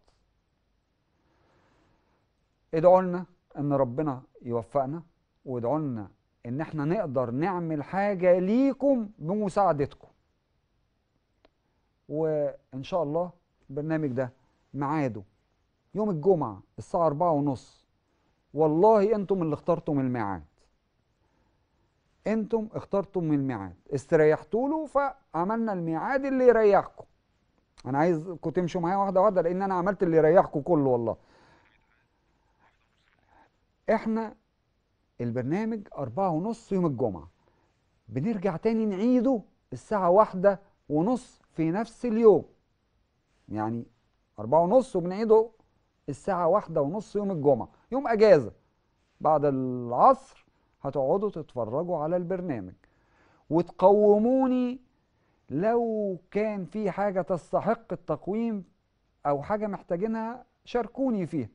ادعوا لنا ان ربنا يوفقنا وادعوا لنا ان احنا نقدر نعمل حاجه ليكم بمساعدتكم وان شاء الله البرنامج ده ميعاده يوم الجمعه الساعه أربعة ونص والله انتم اللي اخترتم الميعاد انتم اخترتم الميعاد استريحتوا له فعملنا الميعاد اللي يريحكم انا عايزكم تمشوا معايا واحده واحده لان انا عملت اللي يريحكم كله والله احنا البرنامج أربعة ونص يوم الجمعة بنرجع تاني نعيده الساعة واحدة ونص في نفس اليوم يعني أربعة ونص وبنعيده الساعة واحدة ونص يوم الجمعة يوم أجازة بعد العصر هتقعدوا تتفرجوا على البرنامج وتقوموني لو كان في حاجة تستحق التقويم أو حاجة محتاجينها شاركوني فيها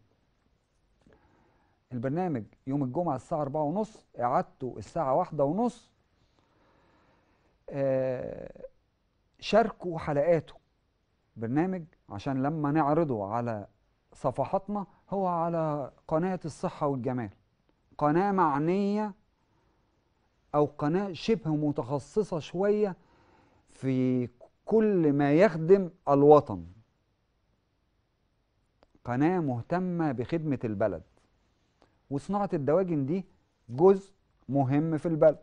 البرنامج يوم الجمعة الساعة أربعة ونص إعادته الساعة واحدة ونص آه، شاركوا حلقاته برنامج عشان لما نعرضه على صفحاتنا هو على قناة الصحة والجمال قناة معنية أو قناة شبه متخصصة شوية في كل ما يخدم الوطن قناة مهتمة بخدمة البلد وصناعة الدواجن دي جزء مهم في البلد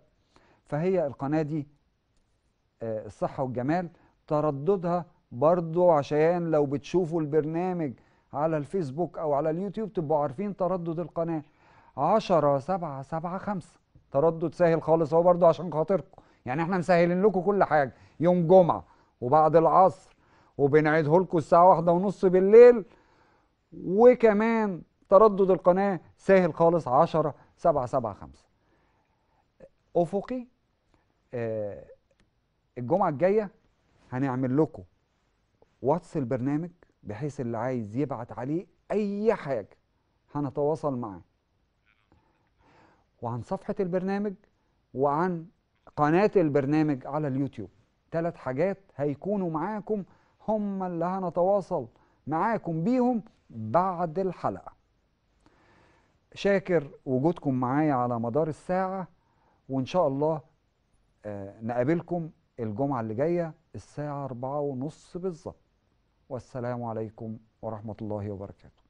فهي القناة دي آه، الصحة والجمال ترددها برضو عشان لو بتشوفوا البرنامج على الفيسبوك أو على اليوتيوب تبقوا عارفين تردد القناة عشرة سبعة سبعة خمسة تردد سهل خالص هو برضو عشان خاطركم يعني احنا مسهلين لكم كل حاجة يوم جمعة وبعد العصر وبنعيده لكم الساعة واحدة ونص بالليل وكمان تردد القناة سهل خالص 10 سبعة سبعة خمسة أفقي آه الجمعة الجاية هنعمل لكم واتس البرنامج بحيث اللي عايز يبعت عليه أي حاجة هنتواصل معاه وعن صفحة البرنامج وعن قناة البرنامج على اليوتيوب ثلاث حاجات هيكونوا معاكم هم اللي هنتواصل معاكم بيهم بعد الحلقة شاكر وجودكم معايا على مدار الساعة وإن شاء الله آه، نقابلكم الجمعة اللي جاية الساعة أربعة ونص بالظبط والسلام عليكم ورحمة الله وبركاته